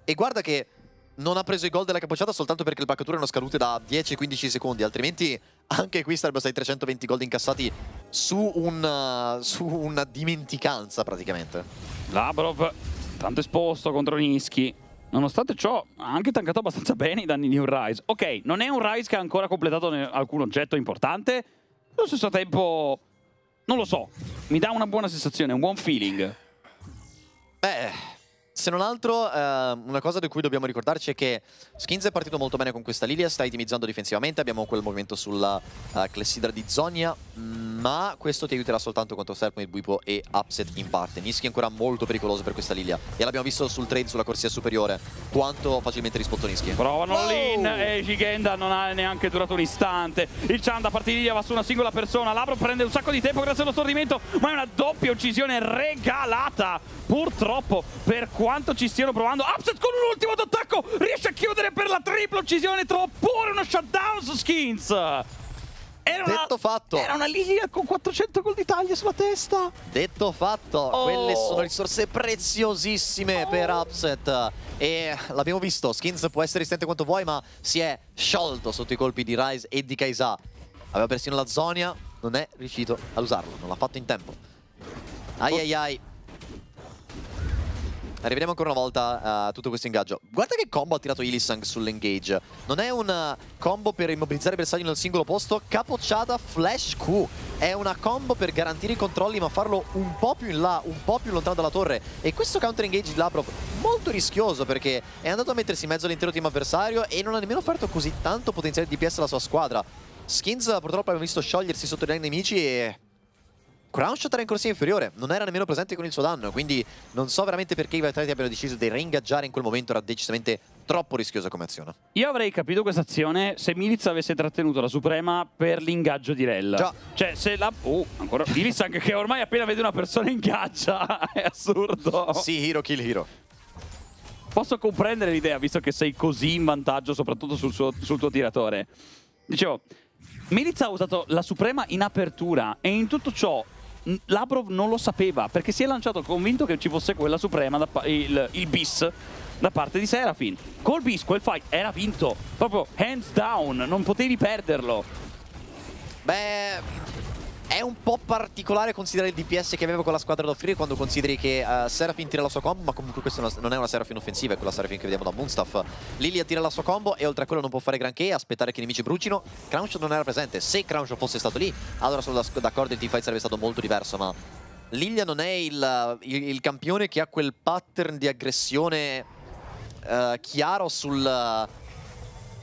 E guarda che non ha preso i gol della capocciata soltanto perché le paccature erano scadute da 10-15 secondi, altrimenti anche qui sarebbero stati 320 gol incassati su una, eh, su una dimenticanza praticamente. Labrov tanto esposto contro Nischi. Nonostante ciò, ha anche tankato abbastanza bene i danni di un Rise. Ok, non è un Rise che ha ancora completato alcun oggetto importante. Allo stesso tempo, non lo so, mi dà una buona sensazione, un buon feeling. Beh, se non altro, eh, una cosa di cui dobbiamo ricordarci è che Skins è partito molto bene con questa Lilia, sta itemizzando difensivamente, abbiamo quel movimento sulla uh, Clessidra di Zonia, mm, ma questo ti aiuterà soltanto contro Serpent, Buipo e Upset in parte. Nischi è ancora molto pericoloso per questa Lilia e l'abbiamo visto sul trade sulla corsia superiore, quanto facilmente rispotto Nischi. Provano oh! l'in e Gigenda non ha neanche durato un istante. Il Chanda partì Lilia va su una singola persona, Labro prende un sacco di tempo grazie allo stordimento, ma è una doppia uccisione regalata purtroppo per questo quanto ci stiano provando. Upset con un ultimo d'attacco, riesce a chiudere per la tripla uccisione, trova pure uno shutdown su Skins. Era una, Detto fatto. Era una linea con 400 gol di taglia sulla testa. Detto fatto. Oh. Quelle sono risorse preziosissime oh. per Upset. E l'abbiamo visto, Skins può essere istante quanto vuoi, ma si è sciolto sotto i colpi di Rise e di Kaisa. Aveva persino la Zonia, non è riuscito ad usarlo, non l'ha fatto in tempo. Ai ai ai. Rivediamo ancora una volta a eh, tutto questo ingaggio. Guarda che combo ha tirato Illisang sull'engage. Non è un combo per immobilizzare i bersagli in un singolo posto. Capocciata Flash Q. È una combo per garantire i controlli ma farlo un po' più in là, un po' più lontano dalla torre. E questo counter engage di Labrov molto rischioso perché è andato a mettersi in mezzo all'intero team avversario e non ha nemmeno offerto così tanto potenziale DPS alla sua squadra. Skins purtroppo abbiamo visto sciogliersi sotto i nemici e Crownshot era in corsia inferiore, non era nemmeno presente con il suo danno, quindi non so veramente perché i Vitality abbiano deciso di reingaggiare in quel momento, era decisamente troppo rischiosa come azione. Io avrei capito questa azione se Miliz avesse trattenuto la Suprema per l'ingaggio di Rell. Già. Cioè, se la... Oh, ancora... Miliz anche che ormai appena vede una persona ingaggia, è assurdo. Sì, hero kill hero. Posso comprendere l'idea, visto che sei così in vantaggio, soprattutto sul, suo, sul tuo tiratore. Dicevo, Miliz ha usato la Suprema in apertura e in tutto ciò Labrov non lo sapeva perché si è lanciato convinto che ci fosse quella suprema, il, il bis da parte di Serafin. Col bis quel fight era vinto, proprio hands down, non potevi perderlo. Beh, è un po' particolare considerare il DPS che aveva con la squadra da offrire quando consideri che uh, Serafin tira la sua combo, ma comunque questa non è una Serafin offensiva, è quella Serafin che vediamo da Moonstaff. Lilia tira la sua combo e oltre a quello non può fare granché, aspettare che i nemici brucino. Crouch non era presente, se Crouch fosse stato lì, allora sono d'accordo, il teamfight sarebbe stato molto diverso, ma Lilia non è il, il, il campione che ha quel pattern di aggressione uh, chiaro sul... Uh,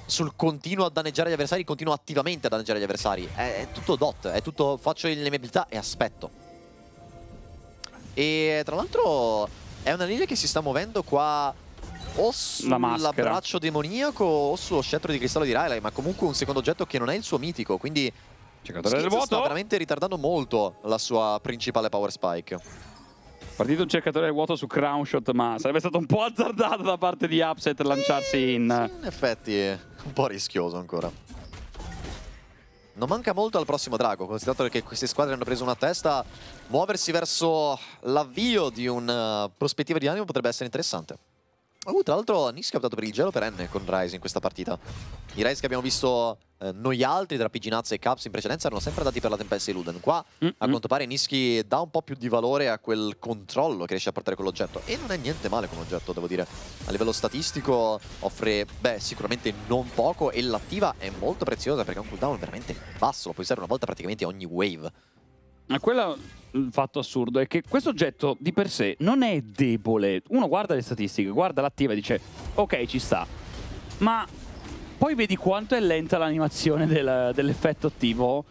sul continuo a danneggiare gli avversari, continuo attivamente a danneggiare gli avversari. È, è tutto dot, è tutto faccio le mie abilità e aspetto. E tra l'altro è una linea che si sta muovendo qua o sull'abbraccio demoniaco o sullo scettro di cristallo di Rylai, ma comunque un secondo oggetto che non è il suo mitico, quindi Schiz sta veramente ritardando molto la sua principale power spike. Partito un cercatore del vuoto su Crownshot, ma sarebbe stato un po' azzardato da parte di Upset lanciarsi eh, in... Sì, in effetti un po' rischioso ancora. Non manca molto al prossimo drago, considerato che queste squadre hanno preso una testa, muoversi verso l'avvio di una eh, prospettiva di animo potrebbe essere interessante. Uh, tra l'altro Niski ha optato per il gelo perenne con Ryze in questa partita. I Ryze che abbiamo visto eh, noi altri tra Piginazza e Caps in precedenza erano sempre andati per la tempesta di Luden. Qua mm -hmm. a quanto pare Nischi dà un po' più di valore a quel controllo che riesce a portare quell'oggetto e non è niente male come oggetto devo dire. A livello statistico offre beh sicuramente non poco e l'attiva è molto preziosa perché è un cooldown veramente basso, lo puoi usare una volta praticamente ogni wave. Ma quello il fatto assurdo è che questo oggetto di per sé non è debole. Uno guarda le statistiche, guarda l'attiva e dice ok ci sta. Ma poi vedi quanto è lenta l'animazione del, dell'effetto attivo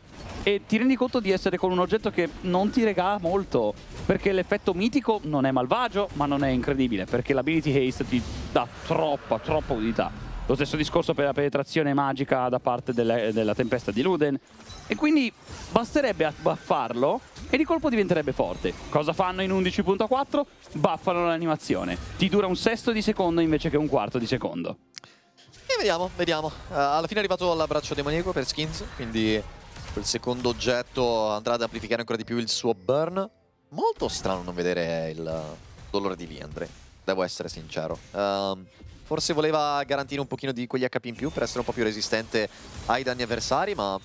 e ti rendi conto di essere con un oggetto che non ti regala molto, perché l'effetto mitico non è malvagio, ma non è incredibile, perché l'ability haste ti dà troppa, troppa udità. Lo stesso discorso per la penetrazione magica da parte delle, della tempesta di Luden. E quindi basterebbe buffarlo e di colpo diventerebbe forte. Cosa fanno in 11.4? Buffano l'animazione. Ti dura un sesto di secondo invece che un quarto di secondo. E vediamo, vediamo. Uh, alla fine è arrivato l'abbraccio demoniaco per Skins, quindi quel secondo oggetto andrà ad amplificare ancora di più il suo burn. Molto strano non vedere il dolore di Liandre, devo essere sincero. Um, forse voleva garantire un pochino di quegli HP in più per essere un po' più resistente ai danni avversari, ma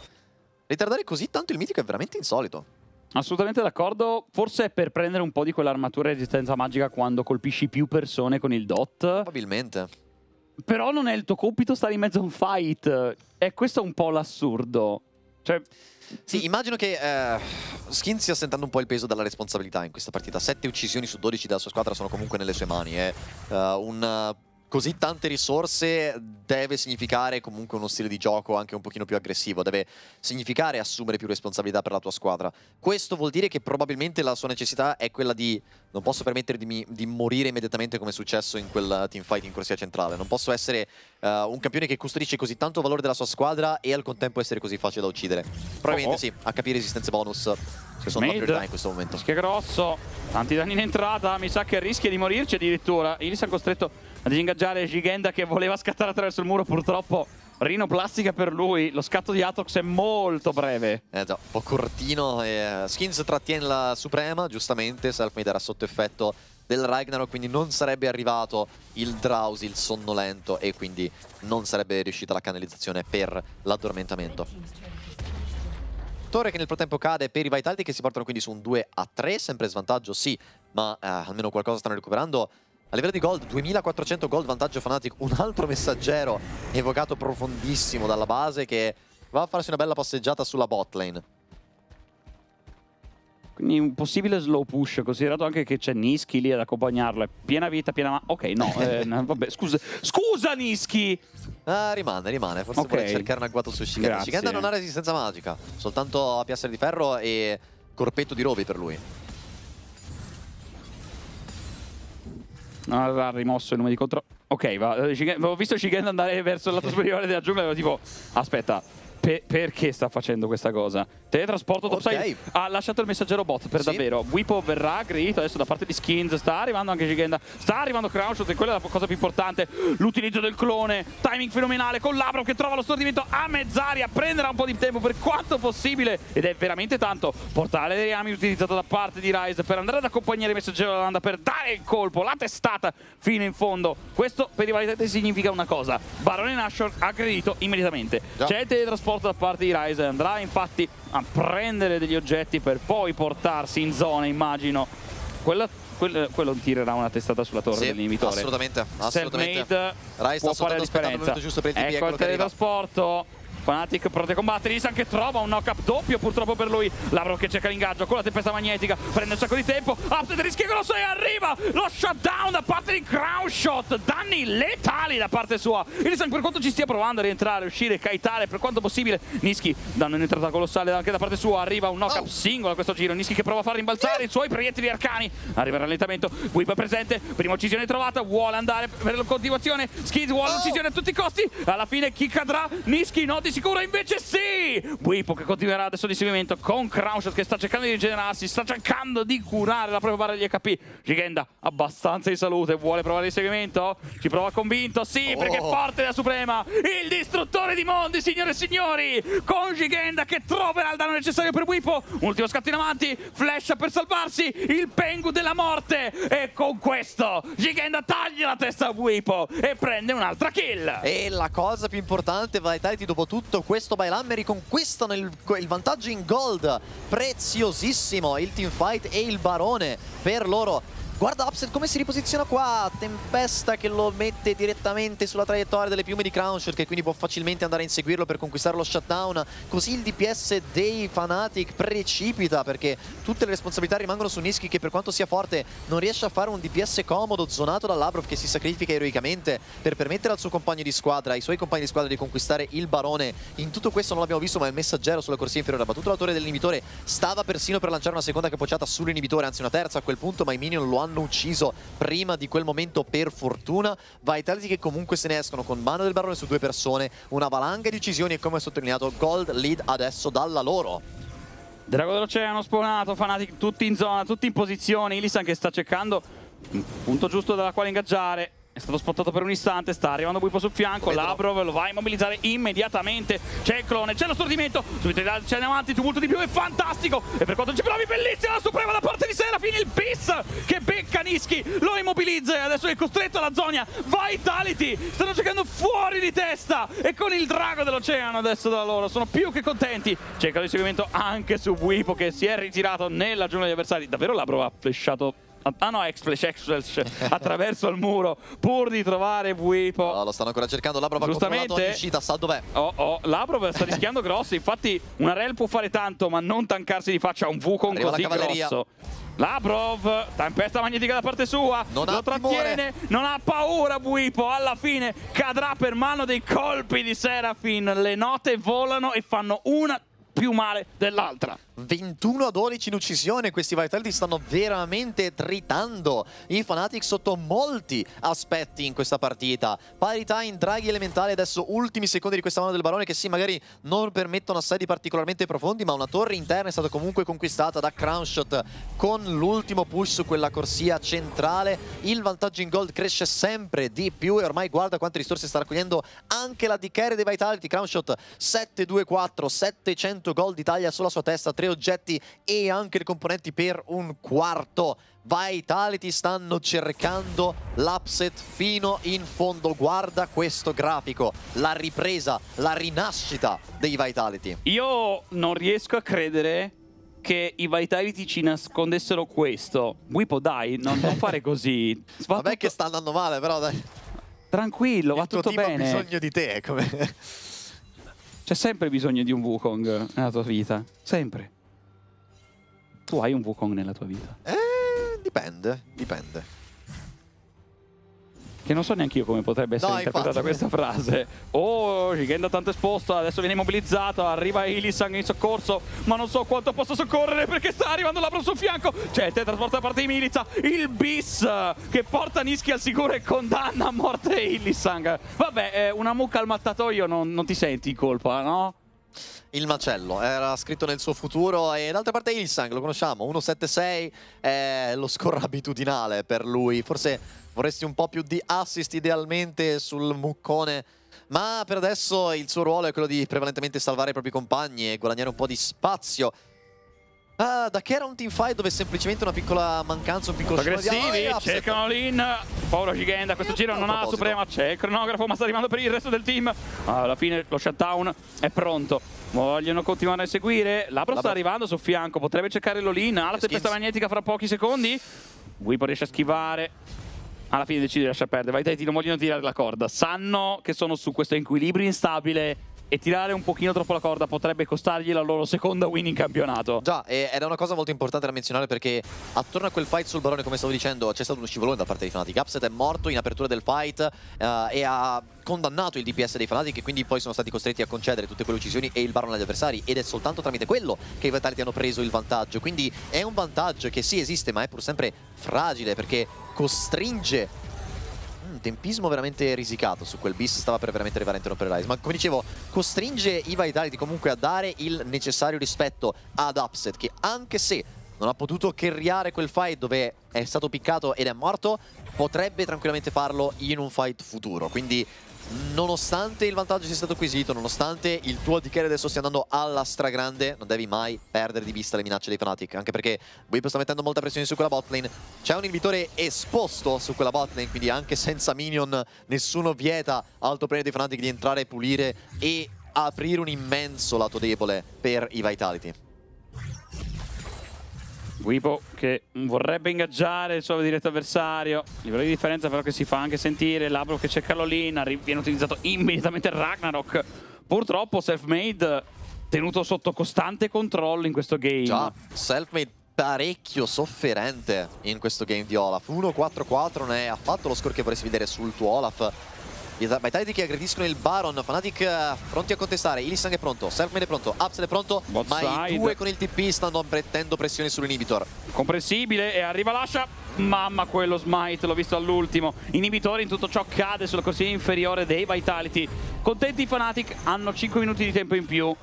ritardare così tanto il mitico è veramente insolito. Assolutamente d'accordo, forse è per prendere un po' di quell'armatura resistenza magica quando colpisci più persone con il dot. Probabilmente. Però non è il tuo compito stare in mezzo a un fight. E questo è un po' l'assurdo. Cioè... Sì, immagino che eh, Skin stia sentendo un po' il peso della responsabilità in questa partita. Sette uccisioni su 12 della sua squadra sono comunque nelle sue mani. Eh. Uh, un, così tante risorse deve significare comunque uno stile di gioco anche un pochino più aggressivo, deve significare assumere più responsabilità per la tua squadra. Questo vuol dire che probabilmente la sua necessità è quella di non posso permettermi di morire immediatamente come è successo in quel teamfight in corsia centrale. Non posso essere uh, un campione che custodisce così tanto valore della sua squadra e al contempo essere così facile da uccidere. Probabilmente oh. oh. sì, capire resistenze bonus che sono Made. la priorità in questo momento. Che grosso, tanti danni in entrata, mi sa che rischia di morirci addirittura. Iris è costretto a disingaggiare Gigenda che voleva scattare attraverso il muro, purtroppo Rinoplastica per lui, lo scatto di Atox è molto breve. Eh già, un po' cortino. E... Eh, Skins trattiene la Suprema, giustamente, Selfmade era sotto effetto del Ragnarok, quindi non sarebbe arrivato il Drowsy, il sonnolento, e quindi non sarebbe riuscita la canalizzazione per l'addormentamento. Torre che nel frattempo cade per i Vitality che si portano quindi su un 2 a 3, sempre svantaggio sì, ma eh, almeno qualcosa stanno recuperando. A livello di gold, 2400 gold vantaggio Fnatic, un altro messaggero evocato profondissimo dalla base che va a farsi una bella passeggiata sulla bot lane. Quindi un possibile slow push, considerato anche che c'è Niski lì ad accompagnarlo. È piena vita, piena... Ma ok, no, eh, vabbè, scusa. Scusa, Niski! Ah, rimane, rimane. Forse okay. vuole cercare un agguato su Shiganda. Shiganda non ha resistenza magica, soltanto a piastre di ferro e corpetto di rovi per lui. Non ha rimosso il nome di controllo. Ok, va. Eh, ho visto Shigen andare verso il lato superiore della giungla e ero tipo, aspetta, Pe perché sta facendo questa cosa? Teletrasporto topside okay. ha lasciato il messaggero bot per sì. davvero. Whippo verrà, Grit adesso da parte di Skins, sta arrivando anche Gigenda, sta arrivando Crowshot e quella è la cosa più importante, l'utilizzo del clone, timing fenomenale con Labro che trova lo stordimento a mezz'aria, prenderà un po' di tempo per quanto possibile ed è veramente tanto. Portale dei rami utilizzato da parte di Rise per andare ad accompagnare il messaggero della landa per dare il colpo, la testata fino in fondo. Questo per i Validate significa una cosa, Barone Nashor aggredito immediatamente. C'è il teletrasporto supporto da parte di Ryzen andrà infatti a prendere degli oggetti per poi portarsi in zona immagino Quella, quello tirerà una testata sulla torre sì, dell'inibitore assolutamente, assolutamente. Selfmade può fare la differenza ecco il teletrasporto Fanatic prova a combattere, Isan che trova un knock-up doppio purtroppo per lui, Lavro che cerca l'ingaggio con la tempesta magnetica, prende un sacco di tempo, Upset rischia grosso e arriva lo shutdown da parte di Crown Shot, danni letali da parte sua, Isan per quanto ci stia provando a rientrare, uscire, caitare per quanto possibile, Nischi danno un'entrata colossale anche da parte sua, arriva un knock-up oh. singolo a questo giro, Nischi che prova a far rimbalzare i suoi proiettili arcani, arriva il rallentamento, Whip presente, prima uccisione trovata, vuole andare per la continuazione, Skid vuole oh. uccisione a tutti i costi, alla fine chi cadrà? Nischi noti sicura invece sì! Wipo che continuerà adesso di seguimento con Crouchet che sta cercando di rigenerarsi, sta cercando di curare la propria barra degli HP. Gigenda abbastanza di salute, vuole provare seguimento? Ci prova convinto, sì, oh. perché è oh. forte la Suprema! Il distruttore di mondi, signore e signori! Con Gigenda che troverà il danno necessario per Wipo, ultimo scatto in avanti, flash per salvarsi, il Pengu della morte! E con questo Gigenda taglia la testa a Wipo e prende un'altra kill! E la cosa più importante, Vitality dopo tutto tutto questo Bailamme riconquistano il, il, vantaggio in gold preziosissimo il teamfight e il barone per loro Guarda Upset come si riposiziona qua, Tempesta che lo mette direttamente sulla traiettoria delle piume di Crownshirt che quindi può facilmente andare a inseguirlo per conquistare lo shutdown, così il DPS dei Fanatic precipita perché tutte le responsabilità rimangono su Nischi che per quanto sia forte non riesce a fare un DPS comodo zonato da Lavrov che si sacrifica eroicamente per permettere al suo compagno di squadra, ai suoi compagni di squadra di conquistare il barone, in tutto questo non l'abbiamo visto ma il messaggero sulla corsia inferiore ha battuto la dell'inibitore, stava persino per lanciare una seconda capocciata sull'inibitore, anzi una terza a quel punto ma i minion lo hanno hanno ucciso prima di quel momento per fortuna. Vitality che comunque se ne escono con mano del barone su due persone, una valanga di uccisioni e come sottolineato Gold lead adesso dalla loro. Drago dell'Oceano spawnato, Fanatic tutti in zona, tutti in posizione, Illisan che sta cercando un punto giusto dalla quale ingaggiare. È stato spottato per un istante, sta arrivando Buipo sul fianco, lo Labrov lo va a immobilizzare immediatamente, c'è il clone, c'è lo stordimento, subito c'è in avanti, tumulto di più, è fantastico! E per quanto ci provi, bellissima la suprema da parte di Serafini, il bis che becca Nischi, lo immobilizza e adesso è costretto alla zona, Vitality, stanno giocando fuori di testa e con il drago dell'oceano adesso da loro, sono più che contenti. c'è Cerca di seguimento anche su Buipo che si è ritirato nella giungla degli avversari, davvero Labrov ha flesciato Ah allontana Exflash, Exflash attraverso il muro pur di trovare Buipo. No, lo stanno ancora cercando, Labrov ha controllato ogni sa dov'è. Oh, oh, Labrov sta rischiando grosso, infatti una rel può fare tanto ma non tancarsi di faccia a un Wukong Arriva così grosso. Labrov, tempesta magnetica da parte sua, non lo trattiene, timore. non ha paura Buipo, alla fine cadrà per mano dei colpi di Serafin, le note volano e fanno una più male dell'altra. 21 a 12 in uccisione, questi Vitality stanno veramente tritando i Fnatic sotto molti aspetti in questa partita. Parità in draghi elementali, adesso ultimi secondi di questa mano del Barone che sì, magari non permettono assedi particolarmente profondi, ma una torre interna è stata comunque conquistata da Crownshot con l'ultimo push su quella corsia centrale. Il vantaggio in gold cresce sempre di più e ormai guarda quante risorse sta raccogliendo anche la DKR dei Vitality. Crownshot 7-2-4, 700 gold di taglia sulla sua testa, 3 tre oggetti e anche le componenti per un quarto. Vitality stanno cercando l'upset fino in fondo. Guarda questo grafico, la ripresa, la rinascita dei Vitality. Io non riesco a credere che i Vitality ci nascondessero questo. Wipo, dai, non, non fare così. Va Vabbè tutto... che sta andando male, però dai. Tranquillo, Il va tutto bene. ha bisogno di te, come... C'è sempre bisogno di un Wukong nella tua vita, sempre tu hai un Wukong nella tua vita? Eh, dipende, dipende. Che non so neanche io come potrebbe essere no, interpretata infatti. questa frase. Oh, Gigenda tanto esposto, adesso viene immobilizzato, arriva Illisan in soccorso, ma non so quanto possa soccorrere perché sta arrivando l'Abra sul fianco. C'è cioè, il tetrasporto da parte di Milizza, il bis che porta Nischi al sicuro e condanna a morte Illisan. Vabbè, eh, una mucca al mattatoio non, non ti senti in colpa, no? il macello, era scritto nel suo futuro e d'altra parte Ilsang, lo conosciamo, 176 è lo score abitudinale per lui, forse vorresti un po' più di assist idealmente sul muccone ma per adesso il suo ruolo è quello di prevalentemente salvare i propri compagni e guadagnare un po' di spazio Ah, da che era un teamfight dove semplicemente una piccola mancanza, un piccolo Aggressivi, oh, cercano l'in. Povero Gigenda, questo giro non ha la suprema. C'è il cronografo, ma sta arrivando per il resto del team. Alla fine lo shutdown è pronto. Vogliono continuare a seguire. Labro sta arrivando sul fianco, potrebbe cercare l'Olin. Ha la tempesta magnetica fra pochi secondi. Guipo riesce a schivare. Alla fine decide di lasciar perdere. Vai, dai, non vogliono tirare la corda. Sanno che sono su questo equilibrio instabile e tirare un pochino troppo la corda potrebbe costargli la loro seconda win in campionato. Già, ed è una cosa molto importante da menzionare perché attorno a quel fight sul barone, come stavo dicendo, c'è stato uno scivolone da parte di Fnatic. Upset è morto in apertura del fight uh, e ha condannato il DPS dei Fnatic e quindi poi sono stati costretti a concedere tutte quelle uccisioni e il barone agli avversari ed è soltanto tramite quello che i Vitality hanno preso il vantaggio. Quindi è un vantaggio che sì esiste ma è pur sempre fragile perché costringe tempismo veramente risicato su quel bis, stava per veramente arrivare a interrompere l'ice, Ma come dicevo, costringe Iva Itality comunque a dare il necessario rispetto ad Upset, che anche se non ha potuto carriare quel fight dove è stato piccato ed è morto, potrebbe tranquillamente farlo in un fight futuro. Quindi nonostante il vantaggio sia stato acquisito, nonostante il tuo DK adesso stia andando alla stragrande, non devi mai perdere di vista le minacce dei Fnatic, anche perché Whip sta mettendo molta pressione su quella botlane, c'è un invitore esposto su quella botlane, quindi anche senza minion nessuno vieta al top dei Fnatic di entrare e pulire e aprire un immenso lato debole per i Vitality. Wipo che vorrebbe ingaggiare il suo diretto avversario. Livello di differenza però che si fa anche sentire. Labro che cerca l'olin. Viene utilizzato immediatamente Ragnarok. Purtroppo Selfmade tenuto sotto costante controllo in questo game. Già, Selfmade parecchio sofferente in questo game di Olaf. 1-4-4 non è affatto lo score che vorresti vedere sul tuo Olaf Vitality che aggrediscono il Baron, Fnatic eh, pronti a contestare, Illisang è pronto, Serpman è pronto, Upsel è pronto, Bot ma side. i due con il TP stanno mettendo pressione sull'inhibitor. Comprensibile e arriva Lascia, mamma quello smite, l'ho visto all'ultimo. Inhibitore in tutto ciò cade sulla corsia inferiore dei Vitality. Contenti i Fnatic, hanno 5 minuti di tempo in più.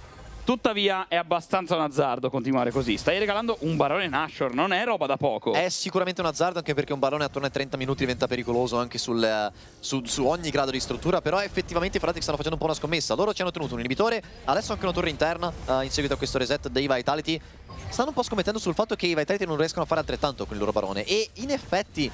Tuttavia è abbastanza un azzardo continuare così. Stai regalando un barone Nashor, non è roba da poco. È sicuramente un azzardo anche perché un barone attorno ai 30 minuti diventa pericoloso anche sul, eh, su, su, ogni grado di struttura. Però effettivamente i Fnatic stanno facendo un po' una scommessa. Loro ci hanno tenuto un inibitore, adesso anche una torre interna uh, in seguito a questo reset dei Vitality. Stanno un po' scommettendo sul fatto che i Vitality non riescono a fare altrettanto con il loro barone. E in effetti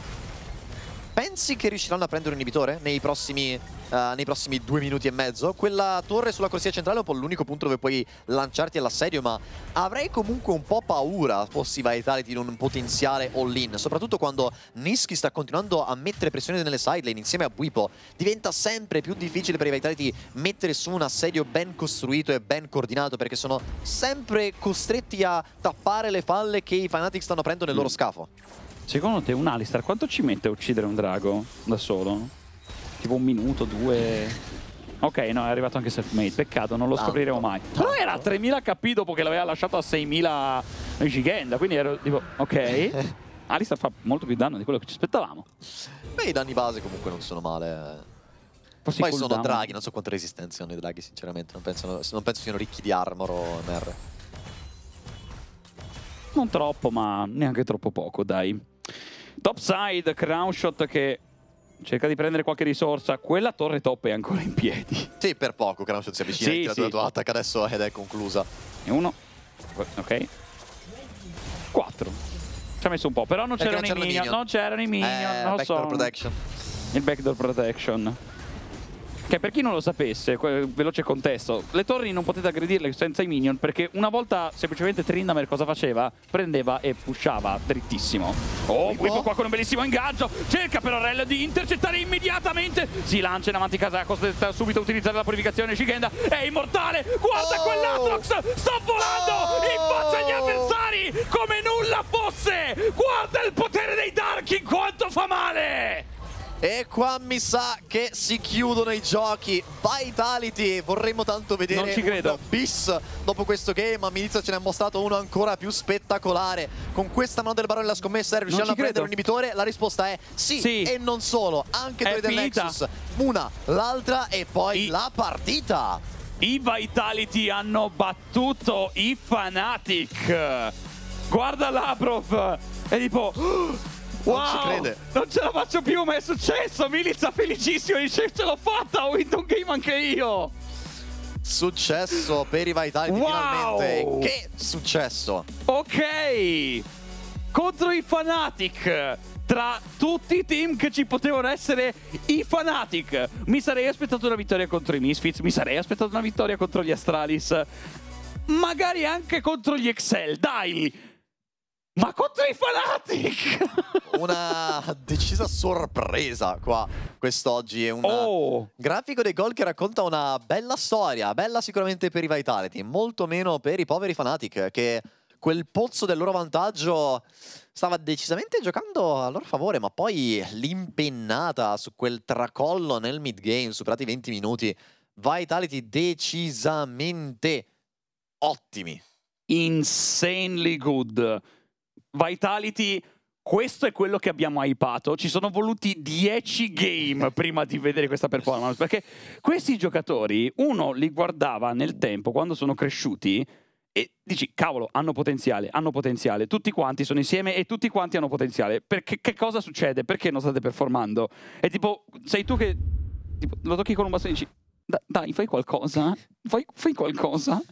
Pensi che riusciranno a prendere un inibitore nei prossimi, uh, nei prossimi due minuti e mezzo? Quella torre sulla corsia centrale è un po' l'unico punto dove puoi lanciarti all'assedio, ma avrei comunque un po' paura fossi Vitality in un potenziale all-in, soprattutto quando Niski sta continuando a mettere pressione nelle sideline insieme a Buipo. Diventa sempre più difficile per i Vitality mettere su un assedio ben costruito e ben coordinato, perché sono sempre costretti a tappare le falle che i Fnatic stanno prendendo nel loro mm. scafo. Secondo te un Alistar quanto ci mette a uccidere un drago da solo? Tipo un minuto, due... Ok, no, è arrivato anche self-made. Peccato, non lo scopriremo mai. Però era a 3000 HP dopo che l'aveva lasciato a 6000 Gigenda, quindi ero tipo, ok. Alistar fa molto più danno di quello che ci aspettavamo. Beh, i danni base comunque non sono male. Eh. Forse Poi sono down. draghi, non so quante resistenze hanno i draghi, sinceramente. Non penso, non penso siano ricchi di armor o MR. Non troppo, ma neanche troppo poco, dai. Topside, Crownshot che cerca di prendere qualche risorsa. Quella torre top è ancora in piedi. Sì, per poco Crownshot si avvicina sì, e tira sì. tua attacca adesso ed è conclusa. E uno. Ok. Quattro. Ci ha messo un po', però non c'erano i minion, non c'erano i minion, eh, non so. Protection. Il backdoor protection. Che per chi non lo sapesse, veloce contesto, le torri non potete aggredirle senza i minion perché una volta semplicemente Trindamer cosa faceva? Prendeva e pushava drittissimo. Oh, Whip qua con un bellissimo ingaggio, cerca però Rell di intercettare immediatamente, si lancia in avanti casa, Casacos, subito a utilizzare la purificazione, Shigenda è immortale, guarda oh. quell'Atrox, sta volando oh. in faccia agli avversari come nulla fosse, guarda il potere dei Dark in quanto fa male! E qua mi sa che si chiudono i giochi. Vitality, vorremmo tanto vedere non bis dopo questo game. A Milizia ce ne ha mostrato uno ancora più spettacolare. Con questa mano del barone della scommessa è riuscendo a prendere un inibitore? La risposta è sì, sì, e non solo. Anche due del Nexus. Una, l'altra e poi I... la partita. I Vitality hanno battuto i Fanatic. Guarda l'Aprof. È tipo... Wow, non ci crede. Non ce la faccio più, ma è successo. Milizza felicissimo, dice ce l'ho fatta, ho vinto un game anche io. Successo per i Vitality wow. finalmente. Che successo. Ok. Contro i Fanatic tra tutti i team che ci potevano essere i Fanatic. Mi sarei aspettato una vittoria contro i Misfits, mi sarei aspettato una vittoria contro gli Astralis, magari anche contro gli Excel, dai! Ma contro i Fanatic! Una decisa sorpresa qua quest'oggi. È un oh. grafico dei gol che racconta una bella storia. Bella sicuramente per i Vitality, molto meno per i poveri Fanatic che quel pozzo del loro vantaggio stava decisamente giocando a loro favore, ma poi l'impennata su quel tracollo nel mid game, superati i 20 minuti, Vitality decisamente ottimi. Insanely good. Vitality questo è quello che abbiamo hypato. Ci sono voluti 10 game prima di vedere questa performance. Perché questi giocatori, uno li guardava nel tempo, quando sono cresciuti, e dici, cavolo, hanno potenziale, hanno potenziale. Tutti quanti sono insieme e tutti quanti hanno potenziale. Perché che cosa succede? Perché non state performando? È tipo, sei tu che tipo, lo tocchi con un bastone e dici, dai, fai qualcosa, fai, fai qualcosa.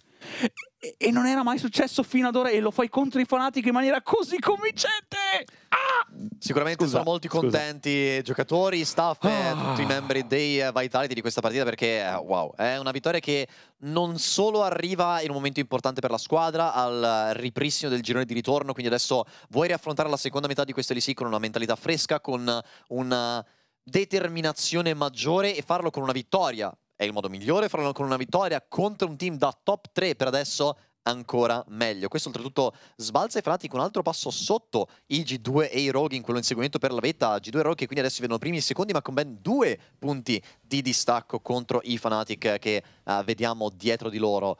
E non era mai successo fino ad ora e lo fai contro i fanatici in maniera così convincente! Ah! Sicuramente scusa, sono molti contenti scusa. giocatori, staff, eh, ah. tutti i membri dei uh, Vitality di questa partita perché, eh, wow, è una vittoria che non solo arriva in un momento importante per la squadra, al ripristino del girone di ritorno, quindi adesso vuoi riaffrontare la seconda metà di questo LC con una mentalità fresca, con una determinazione maggiore e farlo con una vittoria è il modo migliore, farlo con una vittoria contro un team da top 3 per adesso ancora meglio. Questo oltretutto sbalza i con un altro passo sotto i G2 e i Rogue in quello inseguimento per la vetta. G2 e Rogue che quindi adesso vedono primi e secondi ma con ben due punti di distacco contro i Fnatic che uh, vediamo dietro di loro.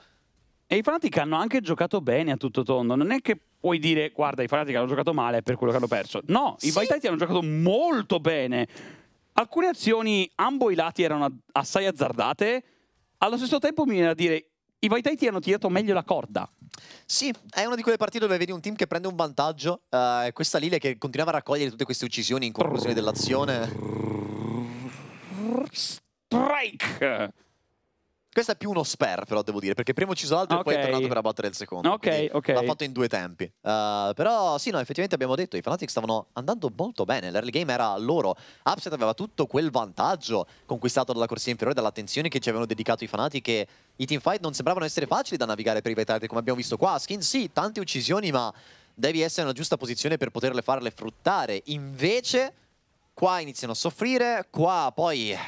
E i Fnatic hanno anche giocato bene a tutto tondo, non è che puoi dire guarda i Fnatic hanno giocato male per quello che hanno perso. No, sì. i Vitality hanno giocato molto bene alcune azioni ambo i lati erano assai azzardate, allo stesso tempo mi viene a dire i Vaitaiti hanno tirato meglio la corda. Sì, è una di quelle partite dove vedi un team che prende un vantaggio, uh, questa Lille che continuava a raccogliere tutte queste uccisioni in conclusione dell'azione. Strike! Questo è più uno spare, però, devo dire, perché prima ho ucciso l'altro okay. e poi è tornato per abbattere il secondo. Ok, ok. L'ha fatto in due tempi. Uh, però, sì, no, effettivamente abbiamo detto, i Fnatic stavano andando molto bene. L'early game era loro. Upset aveva tutto quel vantaggio conquistato dalla corsia inferiore, dall'attenzione che ci avevano dedicato i Fnatic e i teamfight non sembravano essere facili da navigare per i veterani, come abbiamo visto qua. Skin, sì, tante uccisioni, ma devi essere in una giusta posizione per poterle farle fruttare. Invece, qua iniziano a soffrire, qua poi eh,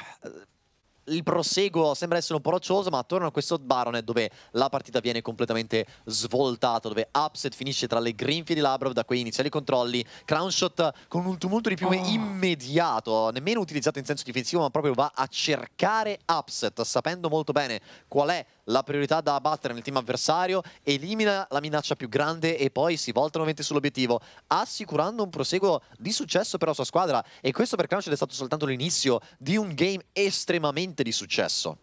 il proseguo sembra essere un po' roccioso, ma attorno a questo Baronet dove la partita viene completamente svoltata, dove Upset finisce tra le grinfie di Labrov da quei iniziali controlli, Crownshot con un tumulto di piume oh. immediato, nemmeno utilizzato in senso difensivo, ma proprio va a cercare Upset, sapendo molto bene qual è la priorità da abbattere nel team avversario, elimina la minaccia più grande e poi si volta nuovamente sull'obiettivo, assicurando un proseguo di successo per la sua squadra. E questo per Crunched è stato soltanto l'inizio di un game estremamente di successo.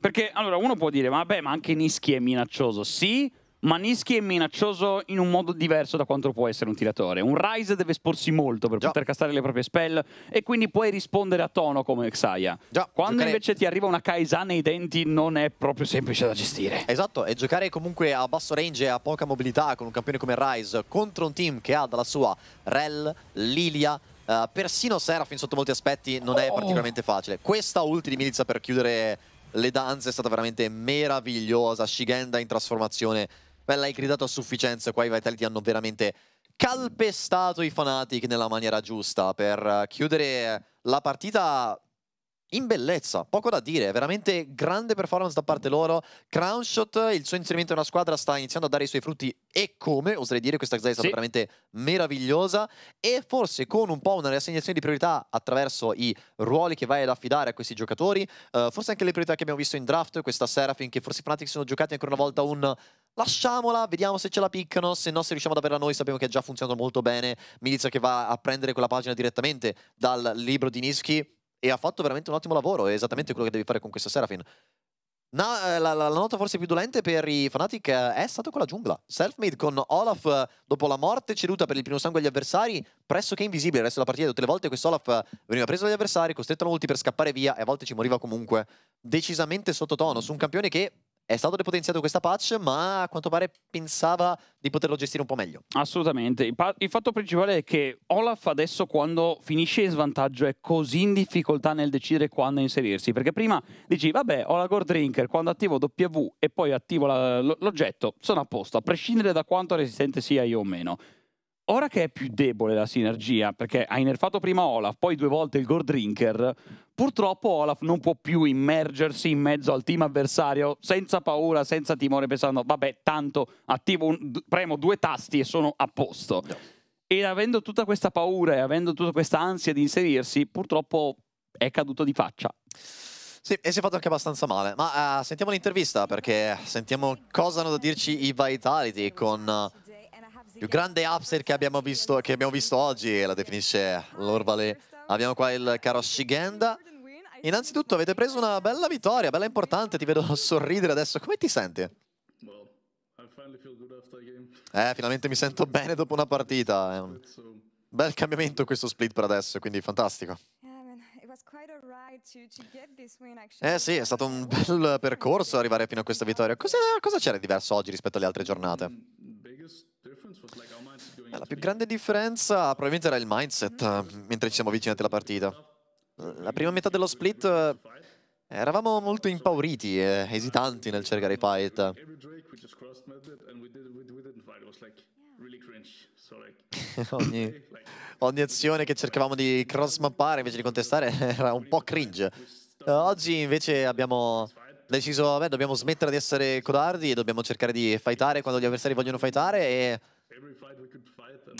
Perché allora uno può dire, vabbè, ma anche Nischi è minaccioso. Sì, Manischi è minaccioso in un modo diverso da quanto può essere un tiratore. Un Rise deve esporsi molto per Già. poter castare le proprie spell e quindi puoi rispondere a tono come Xaya. Già, Quando giocare... invece ti arriva una Kaisa nei denti non è proprio semplice da gestire. Esatto, e giocare comunque a basso range e a poca mobilità con un campione come Rise contro un team che ha dalla sua Rel, Lilia, Uh, persino in sotto molti aspetti non è oh. particolarmente facile. Questa ulti di Milizza per chiudere le danze è stata veramente meravigliosa. Shigenda in trasformazione Beh, l'hai gridato a sufficienza, qua i Vitality hanno veramente calpestato i Fanatic nella maniera giusta per chiudere la partita in bellezza, poco da dire, veramente grande performance da parte loro. Crownshot, il suo inserimento nella squadra sta iniziando a dare i suoi frutti e come, oserei dire, questa Xai è stata sì. veramente meravigliosa e forse con un po' una riassegnazione di priorità attraverso i ruoli che vai ad affidare a questi giocatori, uh, forse anche le priorità che abbiamo visto in draft, questa Serafin che forse i Fnatic sono giocati ancora una volta un lasciamola, vediamo se ce la piccano, se no se riusciamo ad averla noi sappiamo che ha già funzionato molto bene, Milizia che va a prendere quella pagina direttamente dal libro di Nischi e ha fatto veramente un ottimo lavoro, è esattamente quello che devi fare con questa Serafin. No, eh, la, la, la, nota forse più dolente per i Fnatic è stata quella giungla. Selfmade con Olaf eh, dopo la morte ceduta per il primo sangue agli avversari, pressoché invisibile il resto della partita. Tutte le volte questo Olaf eh, veniva preso dagli avversari, costretto a multi per scappare via e a volte ci moriva comunque. Decisamente sottotono su un campione che è stato depotenziato questa patch, ma a quanto pare pensava di poterlo gestire un po' meglio. Assolutamente. Il, il fatto principale è che Olaf adesso quando finisce in svantaggio è così in difficoltà nel decidere quando inserirsi, perché prima dici vabbè ho la Gore Drinker, quando attivo W e poi attivo l'oggetto sono a posto, a prescindere da quanto resistente sia io o meno ora che è più debole la sinergia, perché hai nerfato prima Olaf, poi due volte il Gold Drinker, purtroppo Olaf non può più immergersi in mezzo al team avversario senza paura, senza timore, pensando vabbè tanto attivo un, premo due tasti e sono a posto. No. E avendo tutta questa paura e avendo tutta questa ansia di inserirsi, purtroppo è caduto di faccia. Sì, e si è fatto anche abbastanza male. Ma uh, sentiamo l'intervista perché sentiamo cosa hanno da dirci i Vitality con... Uh più grande upset che abbiamo visto, che abbiamo visto oggi, la definisce l'Orvale. Abbiamo qua il caro Shigenda. Innanzitutto avete preso una bella vittoria, bella importante, ti vedo sorridere adesso. Come ti senti? Eh, finalmente mi sento bene dopo una partita. È un bel cambiamento questo split per adesso, quindi fantastico. Eh sì, è stato un bel percorso arrivare fino a questa vittoria. Cosa, c'era di diverso oggi rispetto alle altre giornate? La più grande differenza probabilmente era il mindset mm. Mm, mentre ci siamo avvicinati alla partita. La prima metà dello split eh, eravamo molto impauriti e esitanti nel cercare i fight. ogni, ogni, azione che cercavamo di cross mappare invece di contestare era un po' cringe. Oggi invece abbiamo deciso, vabbè, dobbiamo smettere di essere codardi e dobbiamo cercare di fightare quando gli avversari vogliono fightare e...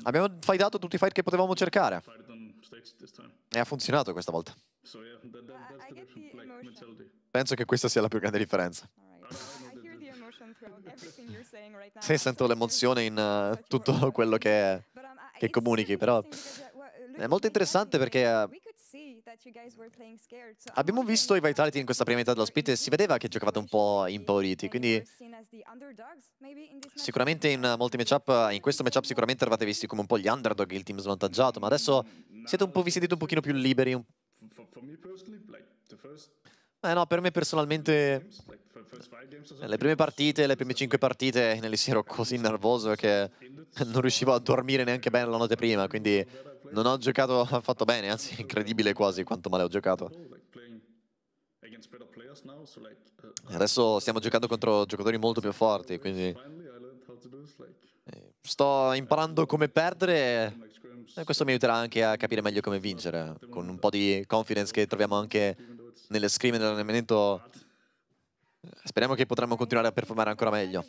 Abbiamo fightato tutti i fight che potevamo cercare. E ha funzionato questa volta. Penso che questa sia la più grande differenza. Sì, sento l'emozione in uh, tutto quello che, che comunichi, però è molto interessante perché eh, Abbiamo visto i Vitality in questa prima metà dello split e si vedeva che giocavate un po' impauriti, quindi sicuramente in molti matchup, in questo matchup sicuramente eravate visti come un po' gli underdog, il team svantaggiato, ma adesso siete un po', vi sentite un pochino più liberi. Eh no, per me personalmente le prime partite, le prime 5 partite, Nellis ero così nervoso che non riuscivo a dormire neanche bene la notte prima, quindi non ho giocato affatto bene, anzi è incredibile quasi quanto male ho giocato. Adesso stiamo giocando contro giocatori molto più forti, quindi eh, sto imparando come perdere e questo mi aiuterà anche a capire meglio come vincere, con un po' di confidence che troviamo anche nelle scrim e nell'allenamento Speriamo che potremo continuare a performare ancora meglio.